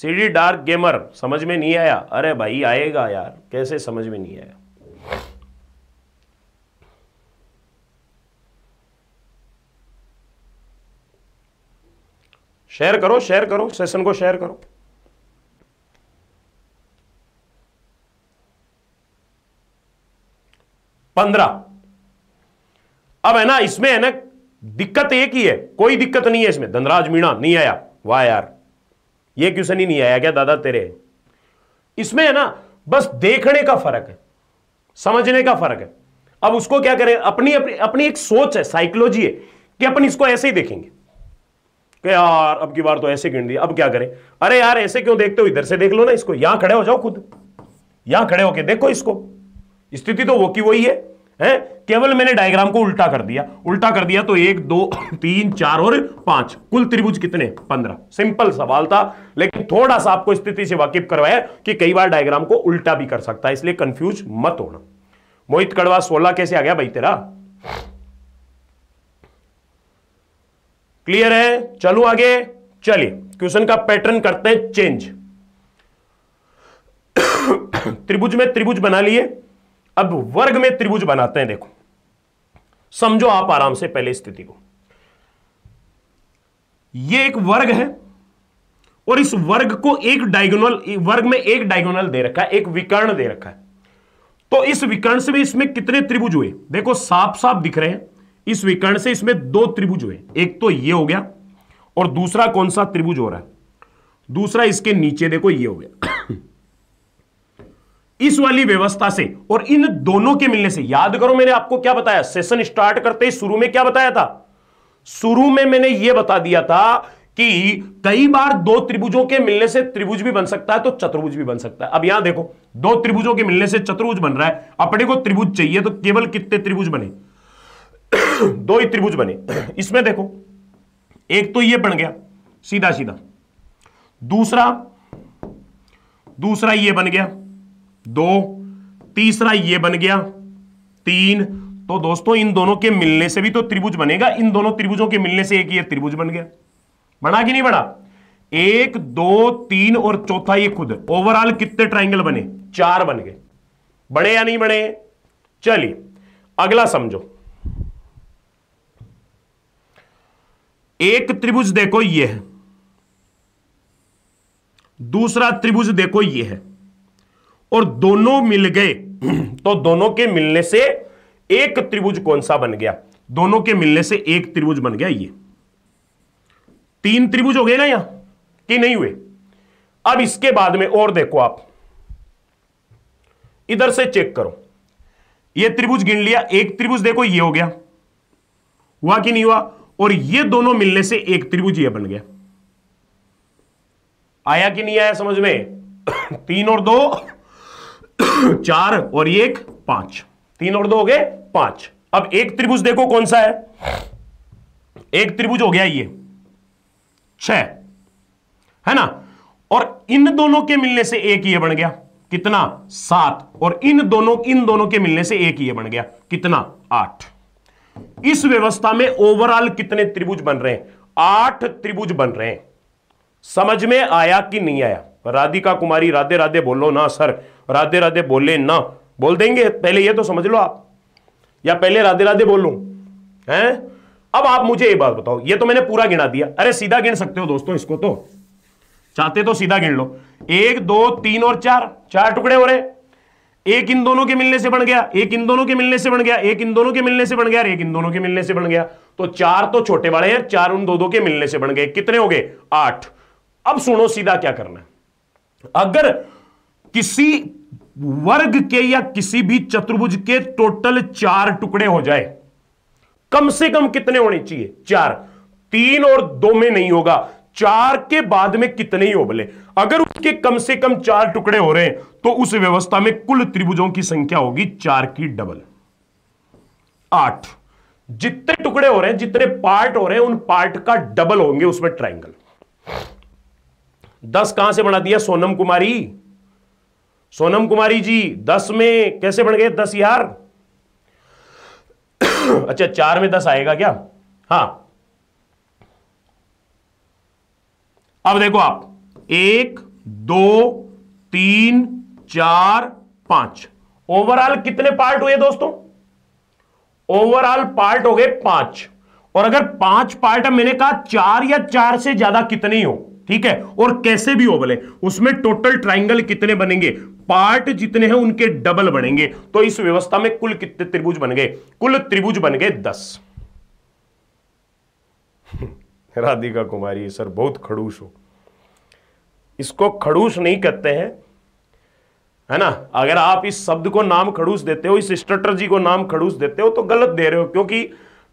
सीडी डार्क गेमर समझ में नहीं आया अरे भाई आएगा यार कैसे समझ में नहीं आया शेयर करो शेयर करो सेशन को शेयर करो पंद्रह अब है ना इसमें है ना दिक्कत एक ही है कोई दिक्कत नहीं है इसमें धनराज मीणा नहीं आया वाह यार ये क्वेश्चन ही नहीं आया क्या दादा तेरे इसमें है ना बस देखने का फर्क है समझने का फर्क है अब उसको क्या करें अपनी अपनी, अपनी एक सोच है साइकोलॉजी है कि अपन इसको ऐसे ही देखेंगे कि यार अब की बार तो ऐसे गिन दिया अब क्या करें अरे यार ऐसे क्यों देखते हो इधर से देख लो ना इसको यहां खड़े हो जाओ खुद यहां खड़े होके देखो इसको स्थिति तो वो की वही है है केवल मैंने डायग्राम को उल्टा कर दिया उल्टा कर दिया तो एक दो *laughs* तीन चार और पांच कुल त्रिभुज कितने पंद्रह सिंपल सवाल था लेकिन थोड़ा सा आपको स्थिति से वाकिफ करवाया कि कई बार डायग्राम को उल्टा भी कर सकता है इसलिए कंफ्यूज मत होना मोहित कड़वा सोलह कैसे आ गया भाई तेरा क्लियर है चलो आगे चलिए क्वेश्चन का पैटर्न करते हैं चेंज *coughs* त्रिभुज में त्रिभुज बना लिए अब वर्ग में त्रिभुज बनाते हैं देखो समझो आप आराम से पहले स्थिति को ये एक वर्ग है और इस वर्ग को एक डायगोनल वर्ग में एक डायगोनल दे रखा है एक विकर्ण दे रखा है तो इस विकर्ण से भी इसमें कितने त्रिभुज हुए देखो साफ साफ दिख रहे हैं इस विकर्ण से इसमें दो त्रिभुज हुए एक तो ये हो गया और दूसरा कौन सा त्रिभुज हो रहा है दूसरा इसके नीचे देखो ये हो गया इस वाली व्यवस्था से और इन दोनों के मिलने से याद करो मैंने आपको क्या बताया सेशन स्टार्ट करते ही शुरू में क्या बताया था शुरू में मैंने यह बता दिया था कि कई बार दो त्रिभुजों के मिलने से त्रिभुज भी बन सकता है तो चतुर्भुज भी बन सकता है अब यहां देखो दो त्रिभुजों के मिलने से चतुर्भुज बन रहा है अपने को त्रिभुज चाहिए तो केवल कितने त्रिभुज बने *coughs* दो ही त्रिभुज बने *coughs* इसमें देखो एक तो यह बन गया सीधा सीधा दूसरा दूसरा यह बन गया दो तीसरा ये बन गया तीन तो दोस्तों इन दोनों के मिलने से भी तो त्रिभुज बनेगा इन दोनों त्रिभुजों के मिलने से एक ये त्रिभुज बन गया बना कि नहीं बना एक दो तीन और चौथा ये खुद ओवरऑल कितने ट्राइंगल बने चार बन गए बड़े या नहीं बड़े चलिए अगला समझो एक त्रिभुज देखो ये है दूसरा त्रिभुज देखो ये है और दोनों मिल गए *clears throat* तो दोनों के मिलने से एक त्रिभुज कौन सा बन गया दोनों के मिलने से एक त्रिभुज बन गया ये तीन त्रिभुज हो गए ना यहां कि नहीं हुए अब इसके बाद में और देखो आप इधर से चेक करो ये त्रिभुज गिन लिया एक त्रिभुज देखो ये हो गया हुआ कि नहीं हुआ और ये दोनों मिलने से एक त्रिभुज ये बन गया आया कि नहीं आया समझ में *clears throat* तीन और दो चार और एक पांच तीन और दो हो गए पांच अब एक त्रिभुज देखो कौन सा है एक त्रिभुज हो गया ये छ है ना और इन दोनों के मिलने से एक ये बन गया कितना सात और इन दोनों इन दोनों के मिलने से एक ये बन गया कितना आठ इस व्यवस्था में ओवरऑल कितने त्रिभुज बन रहे हैं आठ त्रिभुज बन रहे हैं समझ में आया कि नहीं आया राधिका कुमारी राधे राधे बोलो ना सर राधे राधे बोले ना बोल देंगे पहले ये तो समझ लो आप या पहले राधे राधे बोलो हैं अब आप मुझे ये बात बताओ ये तो मैंने पूरा गिना दिया अरे सीधा गिन सकते हो दोस्तों इसको तो चाहते तो सीधा गिन लो एक दो तीन और चार चार टुकड़े हो रहे एक इन दोनों के मिलने से बन गया एक इन दोनों के मिलने से बन गया एक इन दोनों के मिलने से बन गया एक इन दोनों के मिलने से बन गया तो चार तो छोटे वाले हैं चार उन दो दो के मिलने से बन गए कितने हो गए आठ अब सुनो सीधा क्या करना है अगर किसी वर्ग के या किसी भी चतुर्भुज के टोटल चार टुकड़े हो जाए कम से कम कितने होने चाहिए चार तीन और दो में नहीं होगा चार के बाद में कितने ही उबले अगर उसके कम से कम चार टुकड़े हो रहे हैं तो उस व्यवस्था में कुल त्रिभुजों की संख्या होगी चार की डबल आठ जितने टुकड़े हो रहे हैं जितने पार्ट हो रहे हैं उन पार्ट का डबल होंगे उसमें ट्राइंगल दस कहां से बना दिया सोनम कुमारी सोनम कुमारी जी दस में कैसे बढ़ गए दस यार अच्छा चार में दस आएगा क्या हाँ अब देखो आप एक दो तीन चार पांच ओवरऑल कितने पार्ट हुए दोस्तों ओवरऑल पार्ट हो गए पांच और अगर पांच पार्ट मैंने कहा चार या चार से ज्यादा कितने हो ठीक है और कैसे भी ओवल है उसमें टोटल ट्राइंगल कितने बनेंगे पार्ट जितने हैं उनके डबल बनेंगे तो इस व्यवस्था में कुल कितने त्रिभुज बन गए कुल त्रिभुज बन गए दस *laughs* राधिका कुमारी सर बहुत खड़ूस हो इसको खड़ूस नहीं कहते हैं है ना अगर आप इस शब्द को नाम खड़ूस देते हो इस स्ट्रेटर्जी को नाम खड़ूस देते हो तो गलत दे रहे हो क्योंकि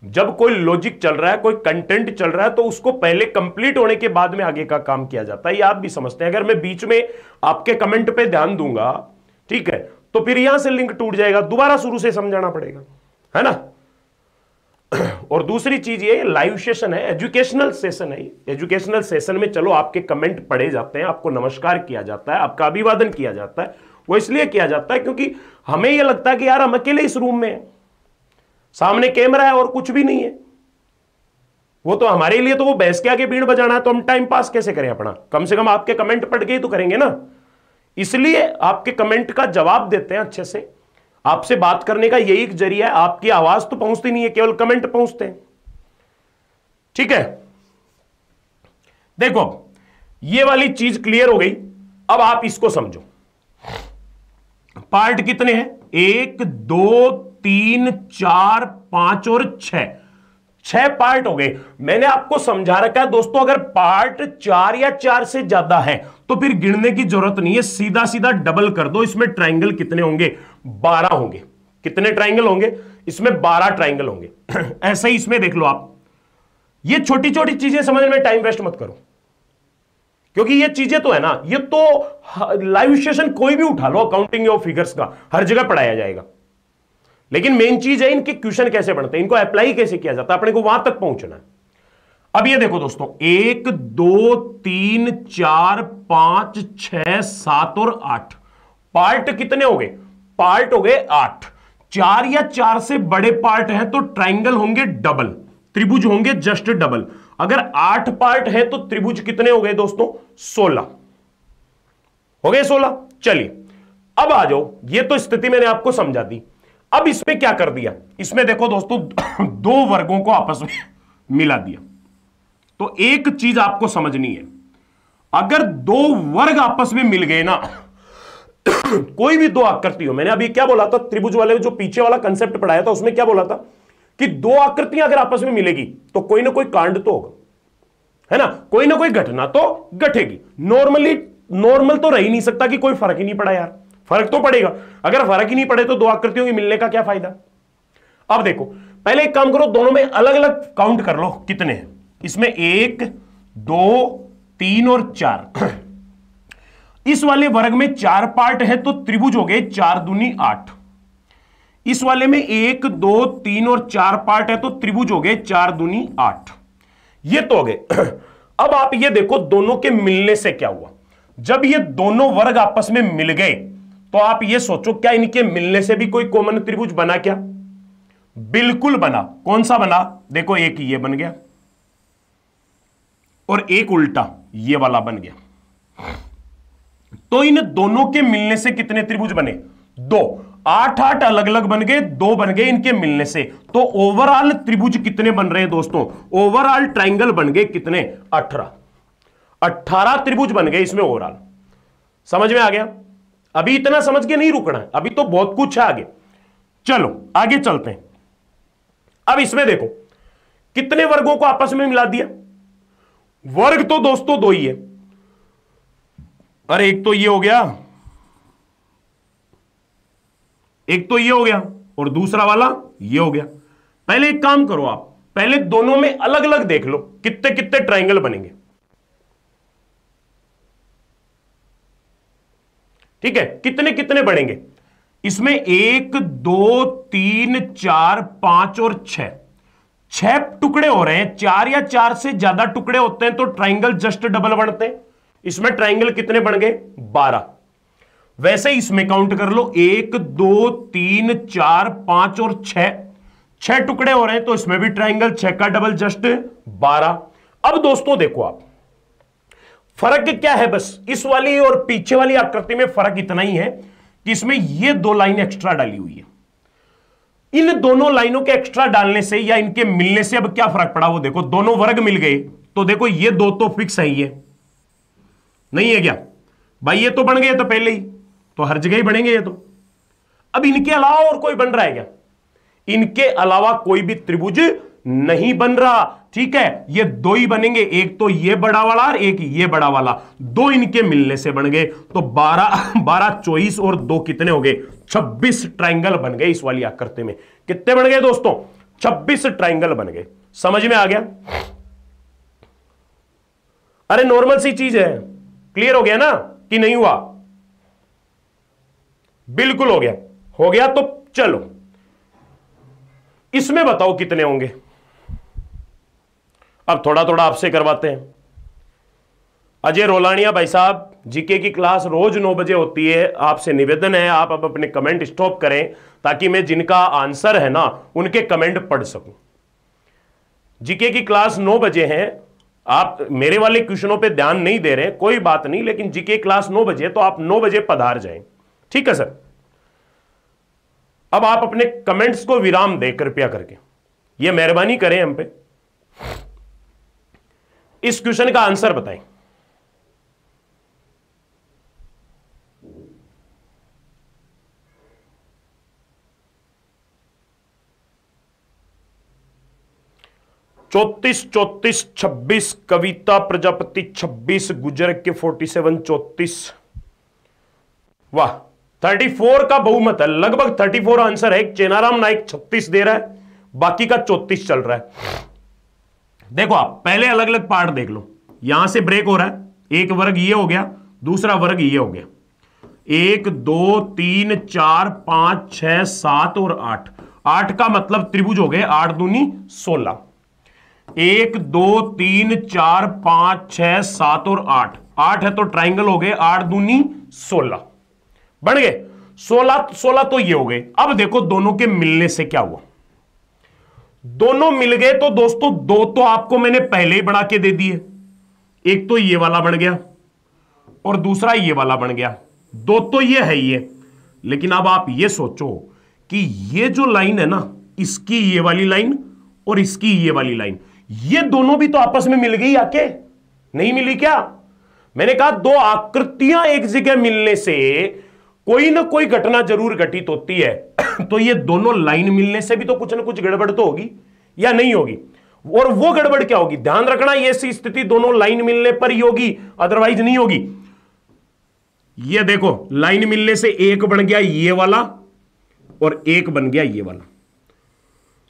जब कोई लॉजिक चल रहा है कोई कंटेंट चल रहा है तो उसको पहले कंप्लीट होने के बाद में आगे का काम किया जाता है ये आप भी समझते हैं अगर मैं बीच में आपके कमेंट पे ध्यान दूंगा ठीक है तो फिर यहां से लिंक टूट जाएगा दोबारा शुरू से समझाना पड़ेगा है ना *clears throat* और दूसरी चीज ये लाइव सेशन है एजुकेशनल सेशन है एजुकेशनल सेशन में चलो आपके कमेंट पढ़े जाते हैं आपको नमस्कार किया जाता है आपका अभिवादन किया जाता है वो इसलिए किया जाता है क्योंकि हमें यह लगता है कि यार हम अकेले इस रूम में हैं सामने कैमरा है और कुछ भी नहीं है वो तो हमारे लिए तो वो बहस के आगे भीड़ बजाना है तो हम टाइम पास कैसे करें अपना कम से कम आपके कमेंट पढ़ के तो करेंगे ना इसलिए आपके कमेंट का जवाब देते हैं अच्छे से आपसे बात करने का यही एक जरिया है आपकी आवाज तो पहुंचती नहीं है केवल कमेंट पहुंचते हैं ठीक है देखो ये वाली चीज क्लियर हो गई अब आप इसको समझो पार्ट कितने हैं एक दो तीन चार पांच और छह छह पार्ट हो गए मैंने आपको समझा रखा है दोस्तों अगर पार्ट चार या चार से ज्यादा है तो फिर गिनने की जरूरत नहीं है सीधा सीधा डबल कर दो इसमें ट्राइंगल कितने होंगे बारह होंगे कितने ट्राइंगल होंगे इसमें बारह ट्राइंगल होंगे *clears throat* ऐसे ही इसमें देख लो आप ये छोटी छोटी चीजें समझने में टाइम वेस्ट मत करो क्योंकि ये चीजें तो है ना ये तो लाइव स्टेशन कोई भी उठा लो अकाउंटिंग ऑफ फिगर्स का हर जगह पढ़ाया जाएगा लेकिन मेन चीज है इनके क्वेश्चन कैसे बनते हैं इनको अप्लाई कैसे किया जाता है अपने को वहां तक पहुंचना है अब ये देखो दोस्तों एक दो तीन चार पांच छ सात और आठ पार्ट कितने हो गए पार्ट हो गए आठ चार या चार से बड़े पार्ट हैं तो ट्राइंगल होंगे डबल त्रिभुज होंगे जस्ट डबल अगर आठ पार्ट है तो त्रिभुज कितने हो गए दोस्तों सोलह हो गए सोलह चलिए अब आ जाओ ये तो स्थिति मैंने आपको समझा दी अब इसमें क्या कर दिया इसमें देखो दोस्तों *coughs* दो वर्गों को आपस में *laughs* मिला दिया तो एक चीज आपको समझनी है अगर दो वर्ग आपस में मिल गए ना *coughs* कोई भी दो आकृति हो मैंने अभी क्या बोला था त्रिभुज वाले जो पीछे वाला कंसेप्ट पढ़ाया था उसमें क्या बोला था कि दो आकृतियां अगर आपस में मिलेगी तो कोई ना कोई कांड तो होगा है ना कोई ना कोई घटना तो घटेगी नॉर्मली नॉर्मल तो रह ही नहीं सकता कि कोई फर्क ही नहीं पड़ा यार फर्क तो पड़ेगा अगर फर्क ही नहीं पड़े तो दो आकृतियों के मिलने का क्या फायदा अब देखो पहले एक काम करो दोनों में अलग अलग काउंट कर लो कितने हैं इसमें एक दो तीन और चार *clears throat* इस वाले वर्ग में चार पार्ट है तो त्रिभुज हो गए चार दूनी आठ इस वाले में एक दो तीन और चार पार्ट है तो त्रिभुज हो गए चार दूनी आठ ये तो हो गए *clears throat* अब आप ये देखो दोनों के मिलने से क्या हुआ जब ये दोनों वर्ग आपस में मिल गए तो आप ये सोचो क्या इनके मिलने से भी कोई कॉमन त्रिभुज बना क्या बिल्कुल बना कौन सा बना देखो एक ये बन गया और एक उल्टा ये वाला बन गया तो इन दोनों के मिलने से कितने त्रिभुज बने दो आठ आठ अलग अलग बन गए दो बन गए इनके मिलने से तो ओवरऑल त्रिभुज कितने बन रहे हैं दोस्तों ओवरऑल ट्राइंगल बन गए कितने अठारह अठारह त्रिभुज बन गए इसमें ओवरऑल समझ में आ गया अभी इतना समझ के नहीं रुकना है अभी तो बहुत कुछ है आगे चलो आगे चलते हैं अब इसमें देखो कितने वर्गों को आपस में मिला दिया वर्ग तो दोस्तों दो ही है अरे एक तो ये हो गया एक तो ये हो गया और दूसरा वाला ये हो गया पहले एक काम करो आप पहले दोनों में अलग अलग देख लो कितने कितने ट्राइंगल बनेंगे ठीक है कितने कितने बढ़ेंगे इसमें एक दो तीन चार पांच और छह छह टुकड़े हो रहे हैं चार या चार से ज्यादा टुकड़े होते हैं तो ट्राइंगल जस्ट डबल बढ़ते हैं इसमें ट्राइंगल कितने बन गए बारह वैसे इसमें काउंट कर लो एक दो तीन चार पांच और छह छह टुकड़े हो रहे हैं तो इसमें भी ट्राइंगल छह का डबल जस्ट बारह अब दोस्तों देखो आप फर्क क्या है बस इस वाली और पीछे वाली आकृति में फर्क इतना ही है कि इसमें ये दो लाइन एक्स्ट्रा डाली हुई है इन दोनों लाइनों के एक्स्ट्रा डालने से या इनके मिलने से अब क्या फर्क पड़ा वो देखो दोनों वर्ग मिल गए तो देखो ये दो तो फिक्स है ये नहीं है क्या भाई ये तो बन गए तो पहले ही तो हर जगह ही बनेंगे ये तो अब इनके अलावा और कोई बन रहा है क्या इनके अलावा कोई भी त्रिभुज नहीं बन रहा ठीक है ये दो ही बनेंगे एक तो ये बड़ा वाला और एक ये बड़ा वाला दो इनके मिलने से बन गए तो 12 12 *laughs* चौबीस और दो कितने हो गए 26 ट्राइंगल बन गए इस वाली आकृति में कितने बन गए दोस्तों 26 ट्राइंगल बन गए समझ में आ गया अरे नॉर्मल सी चीज है क्लियर हो गया ना कि नहीं हुआ बिल्कुल हो गया हो गया तो चलो इसमें बताओ कितने होंगे अब थोड़ा थोड़ा आपसे करवाते हैं अजय रोलानिया भाई साहब जीके की क्लास रोज नौ बजे होती है आपसे निवेदन है आप अब अपने कमेंट स्टॉप करें ताकि मैं जिनका आंसर है ना उनके कमेंट पढ़ सकूं जीके की क्लास नौ बजे है आप मेरे वाले क्वेश्चनों पे ध्यान नहीं दे रहे कोई बात नहीं लेकिन जीके क्लास नौ बजे तो आप नौ बजे पधार जाए ठीक है सर अब आप अपने कमेंट्स को विराम दें कृपया करके ये मेहरबानी करें हम पे इस क्वेश्चन का आंसर बताएं चौतीस चौतीस छब्बीस कविता प्रजापति छब्बीस गुजर के फोर्टी सेवन चौतीस वाह थर्टी फोर का बहुमत है लगभग थर्टी फोर आंसर है चेनाराम नाइक छत्तीस दे रहा है बाकी का चौतीस चल रहा है देखो आप पहले अलग अलग पार्ट देख लो यहां से ब्रेक हो रहा है एक वर्ग ये हो गया दूसरा वर्ग ये हो गया एक दो तीन चार पांच छ सात और आठ आठ का मतलब त्रिभुज हो गए आठ दूनी सोलह एक दो तीन चार पांच छ सात और आठ आठ है तो ट्राइंगल हो गए आठ दूनी सोलह बढ़ गए सोलह सोलह तो ये हो गए अब देखो दोनों के मिलने से क्या हुआ दोनों मिल गए तो दोस्तों दो तो आपको मैंने पहले ही बढ़ा के दे दिए एक तो ये वाला बढ़ गया और दूसरा ये वाला बन गया दो तो ये है ये लेकिन अब आप ये सोचो कि ये जो लाइन है ना इसकी ये वाली लाइन और इसकी ये वाली लाइन ये दोनों भी तो आपस में मिल गई आके नहीं मिली क्या मैंने कहा दो आकृतियां एक जगह मिलने से कोई ना कोई घटना जरूर घटित होती है तो ये दोनों लाइन मिलने से भी तो कुछ ना कुछ गड़बड़ तो होगी या नहीं होगी और वो गड़बड़ क्या होगी ध्यान रखना ये स्थिति दोनों लाइन मिलने पर ही होगी अदरवाइज नहीं होगी ये देखो लाइन मिलने से एक बन गया ये वाला और एक बन गया ये वाला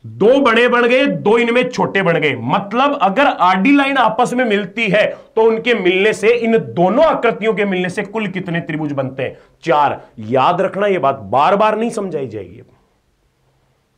दो बड़े बन गए दो इनमें छोटे बन गए मतलब अगर आडी लाइन आपस में मिलती है तो उनके मिलने से इन दोनों आकृतियों के मिलने से कुल कितने त्रिभुज बनते हैं चार याद रखना यह बात बार बार नहीं समझाई जाएगी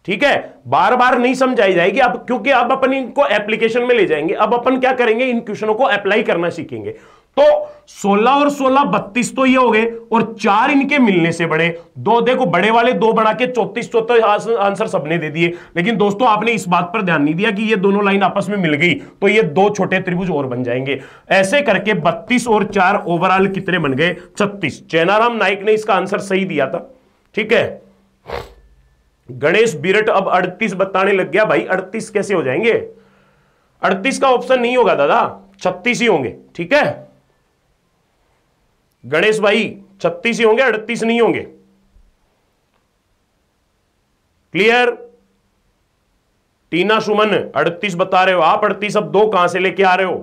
ठीक है बार बार नहीं समझाई जाएगी अब क्योंकि अब अपन इनको एप्लीकेशन में ले जाएंगे अब अपन क्या करेंगे इन क्वेश्चनों को अप्लाई करना सीखेंगे तो 16 और 16 32 तो ये हो गए और चार इनके मिलने से बड़े दो देखो बड़े वाले दो बढ़ा के चौतीस चौतीस आंसर सबने दे दिए लेकिन दोस्तों आपने इस बात पर ध्यान नहीं दिया कि ये दोनों लाइन आपस में मिल गई तो ये दो छोटे त्रिभुज और बन जाएंगे ऐसे करके बत्तीस और चार ओवरऑल कितने बन गए छत्तीस चैनाराम नाइक ने इसका आंसर सही दिया था ठीक है गणेश बिरट अब अड़तीस बताने लग गया भाई अड़तीस कैसे हो जाएंगे अड़तीस का ऑप्शन नहीं होगा दादा छत्तीस ही होंगे ठीक है गणेश भाई छत्तीस ही होंगे अड़तीस नहीं होंगे क्लियर टीना सुमन अड़तीस बता रहे हो आप अड़तीस अब दो कहां से लेके आ रहे हो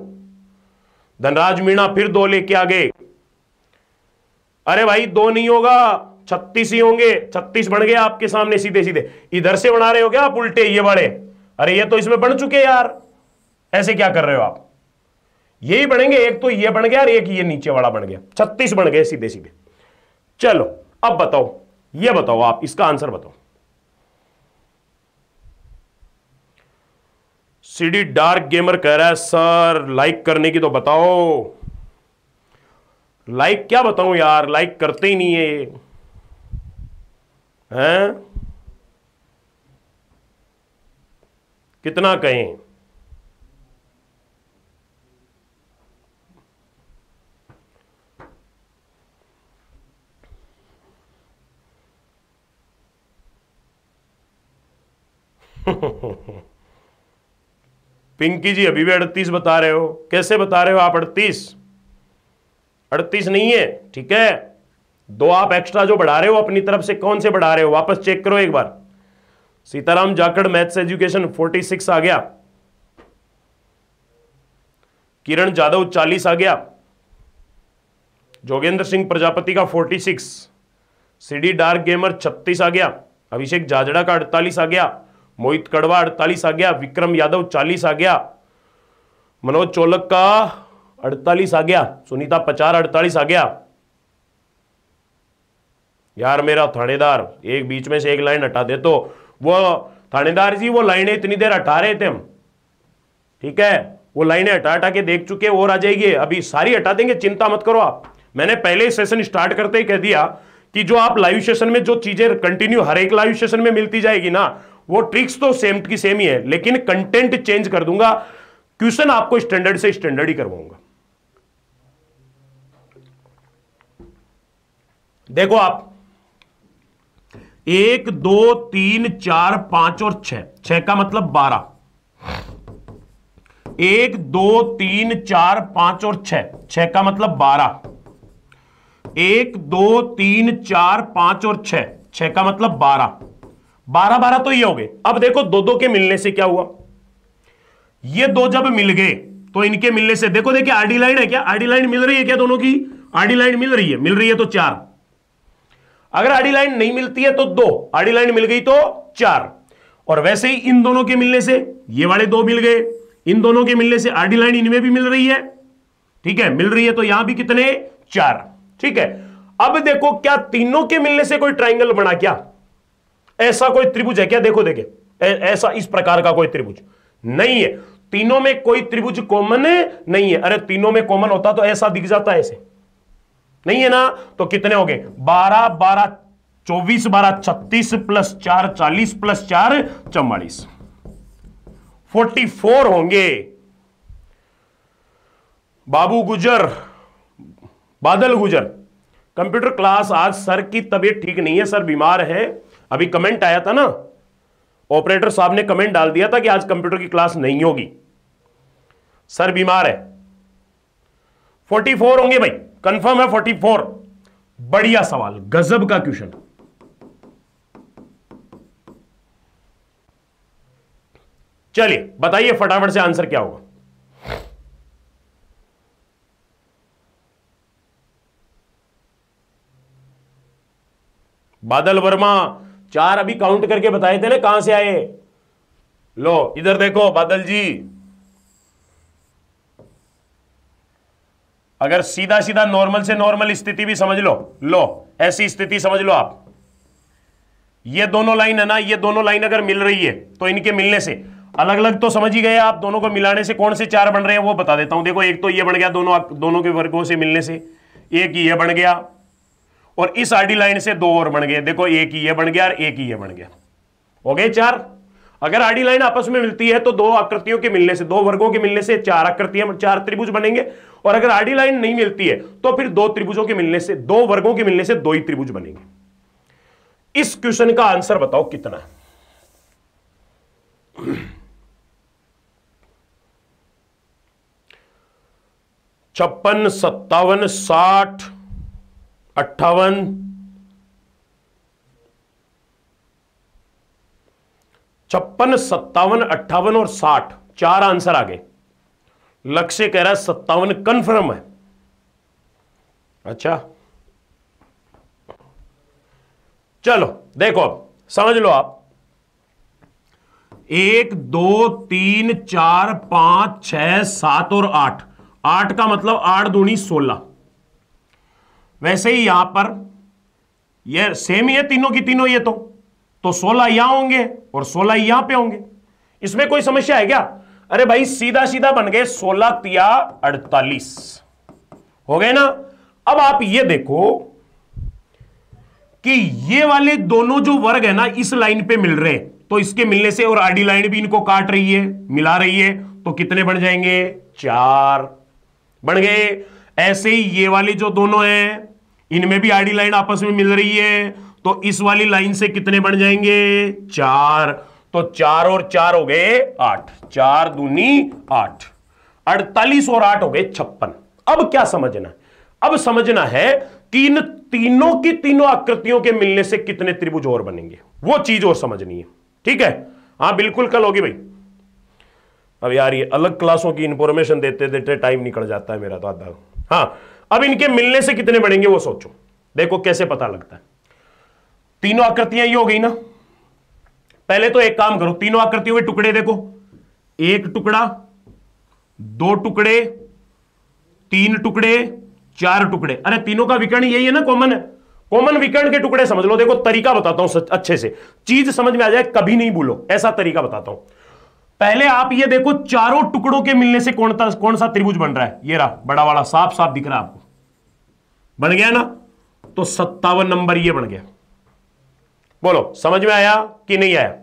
धनराज मीणा फिर दो लेके आ गए अरे भाई दो नहीं होगा छत्तीस ही होंगे छत्तीस बन गए आपके सामने सीधे सीधे इधर से बना रहे हो क्या आप उल्टे ये बड़े अरे ये तो इसमें बन चुके यार ऐसे क्या कर रहे हो आप यही बनेंगे एक तो ये बन गया और एक ये नीचे वाला बन गया छत्तीस बन गए सीधे सीधे चलो अब बताओ ये बताओ आप इसका आंसर बताओ सीडी डार्क गेमर कह रहा है सर लाइक करने की तो बताओ लाइक क्या बताऊं यार लाइक करते ही नहीं है ये हैं कितना कहें *laughs* पिंकी जी अभी भी अड़तीस बता रहे हो कैसे बता रहे हो आप अड़तीस अड़तीस नहीं है ठीक है दो आप एक्स्ट्रा जो बढ़ा रहे हो अपनी तरफ से कौन से बढ़ा रहे हो वापस चेक करो एक बार सीताराम जाखड़ मैथ्स एजुकेशन 46 आ गया किरण जादव 40 आ गया जोगेंद्र सिंह प्रजापति का 46 सिडी डार्क गेमर 36 आ गया अभिषेक जाजड़ा का 48 आ गया मोहित कड़वा अड़तालीस आ गया विक्रम यादव चालीस आ गया मनोज चोलक का अड़तालीस आ गया सुनीता पचार अड़तालीस आ गया यार मेरा थानेदार एक बीच में से एक लाइन हटा दे तो वो थानेदार जी वो लाइनें इतनी देर हटा रहे थे हम ठीक है वो लाइनें हटा हटा के देख चुके और आ जाएगी अभी सारी हटा देंगे चिंता मत करो आप मैंने पहले ही सेशन स्टार्ट करते ही कह दिया कि जो आप लाइव सेशन में जो चीजें कंटिन्यू हर एक लाइव सेशन में मिलती जाएगी ना वो ट्रिक्स तो सेम की सेम ही है लेकिन कंटेंट चेंज कर दूंगा क्वेश्चन आपको स्टैंडर्ड से स्टैंडर्ड ही करवाऊंगा देखो आप एक दो तीन चार पांच और छह छह का मतलब बारह एक दो तीन चार पांच और छह छह का मतलब बारह एक दो तीन चार पांच और छह छह का मतलब बारह बारह बारह तो ये हो गए अब देखो दो दो के मिलने से क्या हुआ ये दो जब मिल गए तो इनके मिलने से देखो देखिए आरडी लाइन है क्या आरडी लाइन मिल रही है क्या दोनों की आरडी लाइन मिल रही है मिल रही है तो चार अगर आरडी लाइन नहीं मिलती है तो दो आरडी लाइन मिल गई तो चार और वैसे ही इन दोनों के मिलने से ये वाले दो मिल गए इन दोनों के मिलने से आरडी लाइन इनमें भी मिल रही है ठीक है मिल रही है तो यहां भी कितने चार ठीक है अब देखो क्या तीनों के मिलने से कोई ट्राइंगल बना क्या ऐसा कोई त्रिभुज है क्या देखो देखे ऐसा इस प्रकार का कोई त्रिभुज नहीं है तीनों में कोई त्रिभुज कॉमन नहीं है अरे तीनों में कॉमन होता तो ऐसा दिख जाता ऐसे नहीं है ना तो कितने हो गए बारह बारह चौबीस बारह छत्तीस प्लस चार चालीस प्लस चार चौवालीस फोर्टी फोर होंगे बाबू गुजर बादल गुजर कंप्यूटर क्लास आज सर की तबीयत ठीक नहीं है सर बीमार है अभी कमेंट आया था ना ऑपरेटर साहब ने कमेंट डाल दिया था कि आज कंप्यूटर की क्लास नहीं होगी सर बीमार है 44 होंगे भाई कंफर्म है 44 बढ़िया सवाल गजब का क्वेश्चन चलिए बताइए फटाफट से आंसर क्या होगा बादल वर्मा चार अभी काउंट करके बताए थे ना कहां से आए लो इधर देखो बादल जी अगर सीधा सीधा नॉर्मल से नॉर्मल स्थिति भी समझ लो लो ऐसी स्थिति समझ लो आप ये दोनों लाइन है ना ये दोनों लाइन अगर मिल रही है तो इनके मिलने से अलग अलग तो समझ ही गए आप दोनों को मिलाने से कौन से चार बन रहे हैं वो बता देता हूं देखो एक तो ये बन गया दोनों दोनों के वर्गों से मिलने से एक ये बन गया और इस आडी लाइन से दो और बन गए देखो एक ही ये बन गया और एक ही ये बन गया हो गए चार अगर आडी लाइन आपस में मिलती है तो दो आकृतियों के मिलने से दो वर्गों के मिलने से चार आकृतियां चार त्रिभुज बनेंगे और अगर आडी लाइन नहीं मिलती है तो फिर दो त्रिभुजों के मिलने से दो वर्गों के मिलने से दो ही त्रिभुज बनेंगे इस क्वेश्चन का आंसर बताओ कितना छप्पन सत्तावन साठ अट्ठावन छप्पन सत्तावन अट्ठावन और साठ चार आंसर आ गए लक्ष्य कह रहा है सत्तावन कंफर्म है अच्छा चलो देखो अब समझ लो आप एक दो तीन चार पांच छह सात और आठ आठ का मतलब आठ दूनी सोलह वैसे ही यहां पर ये सेम ही है तीनों की तीनों ये तो तो 16 यहां होंगे और 16 यहां पे होंगे इसमें कोई समस्या है क्या अरे भाई सीधा सीधा बन गए 16 तिया 48 हो गए ना अब आप ये देखो कि ये वाले दोनों जो वर्ग है ना इस लाइन पे मिल रहे तो इसके मिलने से और आडी लाइन भी इनको काट रही है मिला रही है तो कितने बन जाएंगे चार बन गए ऐसे ही ये वाली जो दोनों है इनमें भी आईडी लाइन आपस में मिल रही है तो इस वाली लाइन से कितने बन जाएंगे चार तो चार और चार हो गए आठ चार दूनी आठ अड़तालीस और आठ हो गए छप्पन अब क्या समझना है अब समझना है कि इन तीनों की तीनों आकृतियों के मिलने से कितने त्रिभुज और बनेंगे वो चीज और समझनी है ठीक है हाँ बिल्कुल कल होगी भाई अब यार ये अलग क्लासों की इंफॉर्मेशन देते देते टाइम निकल जाता है मेरा तो आधा हाँ अब इनके मिलने से कितने बढ़ेंगे वो सोचो देखो कैसे पता लगता है तीनों आकृतियां ये हो गई ना पहले तो एक काम करो तीनों आकृतियों के टुकड़े देखो एक टुकड़ा दो टुकड़े तीन टुकड़े चार टुकड़े अरे तीनों का विकर्ण यही है ना कॉमन है कॉमन विकर्ण के टुकड़े समझ लो देखो तरीका बताता हूं अच्छे से चीज समझ में आ जाए कभी नहीं भूलो ऐसा तरीका बताता हूं पहले आप ये देखो चारों टुकड़ों के मिलने से कौन कौन सा त्रिभुज बन रहा है ये रहा बड़ा वाला साफ साफ दिख रहा है आपको बन गया ना तो सत्तावन नंबर ये बन गया बोलो समझ में आया कि नहीं आया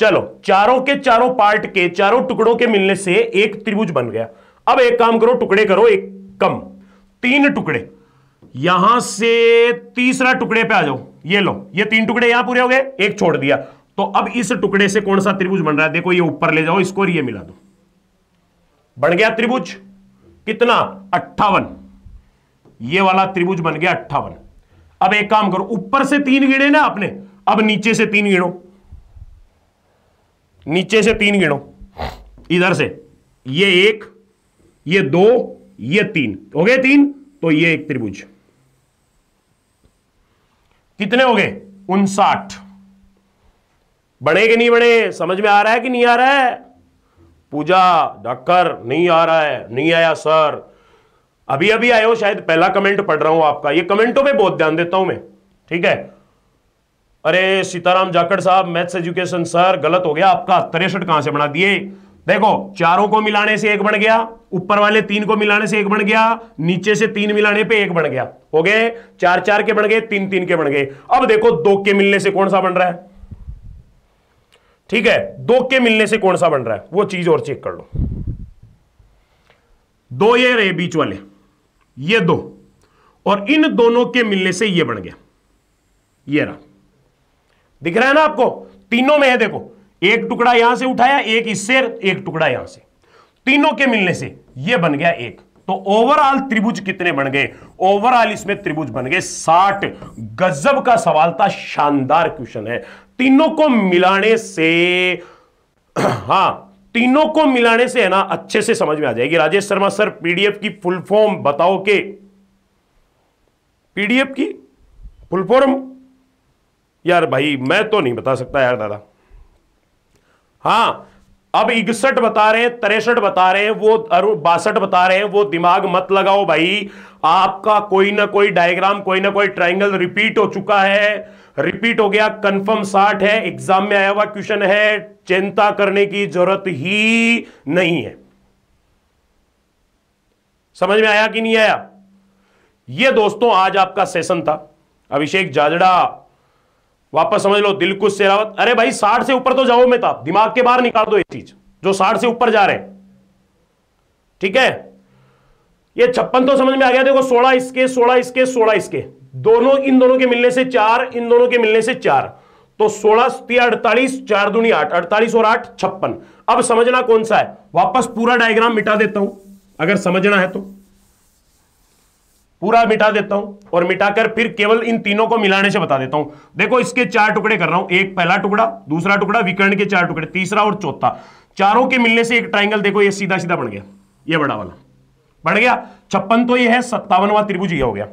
चलो चारों के चारों पार्ट के चारों टुकड़ों के मिलने से एक त्रिभुज बन गया अब एक काम करो टुकड़े करो एक कम तीन टुकड़े यहां से तीसरा टुकड़े पे आ जाओ ये लो ये तीन टुकड़े यहां पूरे हो गए एक छोड़ दिया तो अब इस टुकड़े से कौन सा त्रिभुज बन रहा है देखो ये ऊपर ले जाओ इसको ये मिला दो बन गया त्रिभुज कितना अट्ठावन ये वाला त्रिभुज बन गया अट्ठावन अब एक काम करो ऊपर से तीन गिड़े ना आपने अब नीचे से तीन गिणो नीचे से तीन गिणो इधर से ये एक ये दो ये तीन हो गए तीन तो ये एक त्रिभुज कितने हो गए उनसाठ बने कि नहीं बने समझ में आ रहा है कि नहीं आ रहा है पूजा डॉक्टर नहीं आ रहा है नहीं आया सर अभी अभी आए हो शायद पहला कमेंट पढ़ रहा हूं आपका ये कमेंटों पे बहुत ध्यान देता हूं मैं ठीक है अरे सीताराम जाकड़ साहब मैथ्स एजुकेशन सर गलत हो गया आपका तिरसठ कहां से बना दिए देखो चारों को मिलाने से एक बन गया ऊपर वाले तीन को मिलाने से एक बन गया नीचे से तीन मिलाने पे एक बन गया हो गए चार चार के बन गए तीन तीन के बन गए अब देखो दो के मिलने से कौन सा बन रहा है ठीक है दो के मिलने से कौन सा बन रहा है वो चीज और चेक कर लो दो ये रहे बीच वाले ये दो और इन दोनों के मिलने से ये बन गया ये रहा दिख रहा है ना आपको तीनों में है देखो एक टुकड़ा यहां से उठाया एक इससे एक टुकड़ा यहां से तीनों के मिलने से ये बन गया एक तो ओवरऑल त्रिभुज कितने बन गए ओवरऑल इसमें त्रिभुज बन गए साठ गजब का सवाल था शानदार क्वेश्चन है तीनों को मिलाने से हाँ तीनों को मिलाने से है ना अच्छे से समझ में आ जाएगी राजेश शर्मा सर पीडीएफ की फुल फॉर्म बताओ के पीडीएफ की फुल फॉर्म यार भाई मैं तो नहीं बता सकता यार दादा हाँ अब इकसठ बता रहे हैं तिरसठ बता रहे हैं वो बासठ बता रहे हैं वो दिमाग मत लगाओ भाई आपका कोई ना कोई डायग्राम कोई ना कोई ट्राइंगल रिपीट हो चुका है रिपीट हो गया कंफर्म साठ है एग्जाम में आया हुआ क्वेश्चन है चिंता करने की जरूरत ही नहीं है समझ में आया कि नहीं आया ये दोस्तों आज आपका सेशन था अभिषेक जाजड़ा वापस समझ लो दिल से रावत अरे भाई साठ से ऊपर तो जाओ मैं था दिमाग के बाहर निकाल दो ये चीज जो साठ से ऊपर जा रहे हैं ठीक है ये छप्पन तो समझ में आ गया देखो सोलह इसके सोलह इसके सोलह इसके दोनों इन दोनों के मिलने से चार इन दोनों के मिलने से चार तो सोलह तिया अड़तालीस चार दूनी आठ अड़तालीस और आठ छप्पन अब समझना कौन सा है वापस पूरा डायग्राम मिटा देता हूं अगर समझना है तो पूरा मिटा देता हूं और मिटाकर फिर केवल इन तीनों को मिलाने से बता देता हूं देखो इसके चार टुकड़े कर रहा हूं एक पहला टुकड़ा दूसरा टुकड़ा विकर्ण के चार टुकड़े तीसरा और चौथा चारों के मिलने से एक ट्राइंगल देखो ये सीधा सीधा बढ़ गया ये बड़ा वाला बढ़ गया छप्पन तो ये है सत्तावनवा त्रिभुज ये हो गया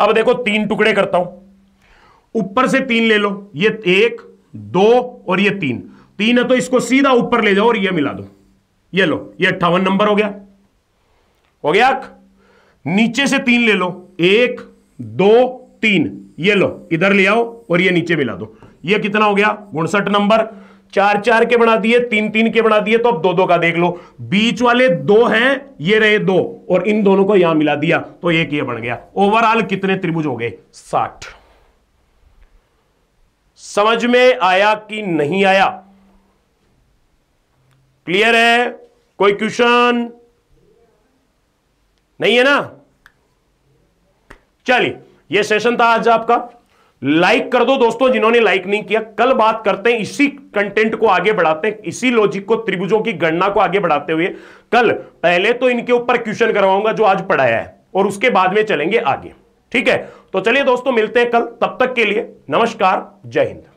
अब देखो तीन टुकड़े करता हूं ऊपर से तीन ले लो ये एक दो और ये तीन तीन है तो इसको सीधा ऊपर ले जाओ और ये मिला दो ये लो ये अट्ठावन नंबर हो गया हो गया नीचे से तीन ले लो एक दो तीन ये लो इधर ले आओ और ये नीचे मिला दो ये कितना हो गया उनसठ नंबर चार चार के बना दिए तीन तीन के बना दिए तो अब दो दो का देख लो बीच वाले दो हैं ये रहे दो और इन दोनों को यहां मिला दिया तो एक ये बन गया ओवरऑल कितने त्रिभुज हो गए साठ समझ में आया कि नहीं आया क्लियर है कोई क्वेश्चन नहीं है ना चलिए यह सेशन था आज आपका लाइक कर दो दोस्तों जिन्होंने लाइक नहीं किया कल बात करते हैं इसी कंटेंट को आगे बढ़ाते हैं इसी लॉजिक को त्रिभुजों की गणना को आगे बढ़ाते हुए कल पहले तो इनके ऊपर क्वेश्चन करवाऊंगा जो आज पढ़ाया है और उसके बाद में चलेंगे आगे ठीक है तो चलिए दोस्तों मिलते हैं कल तब तक के लिए नमस्कार जय हिंद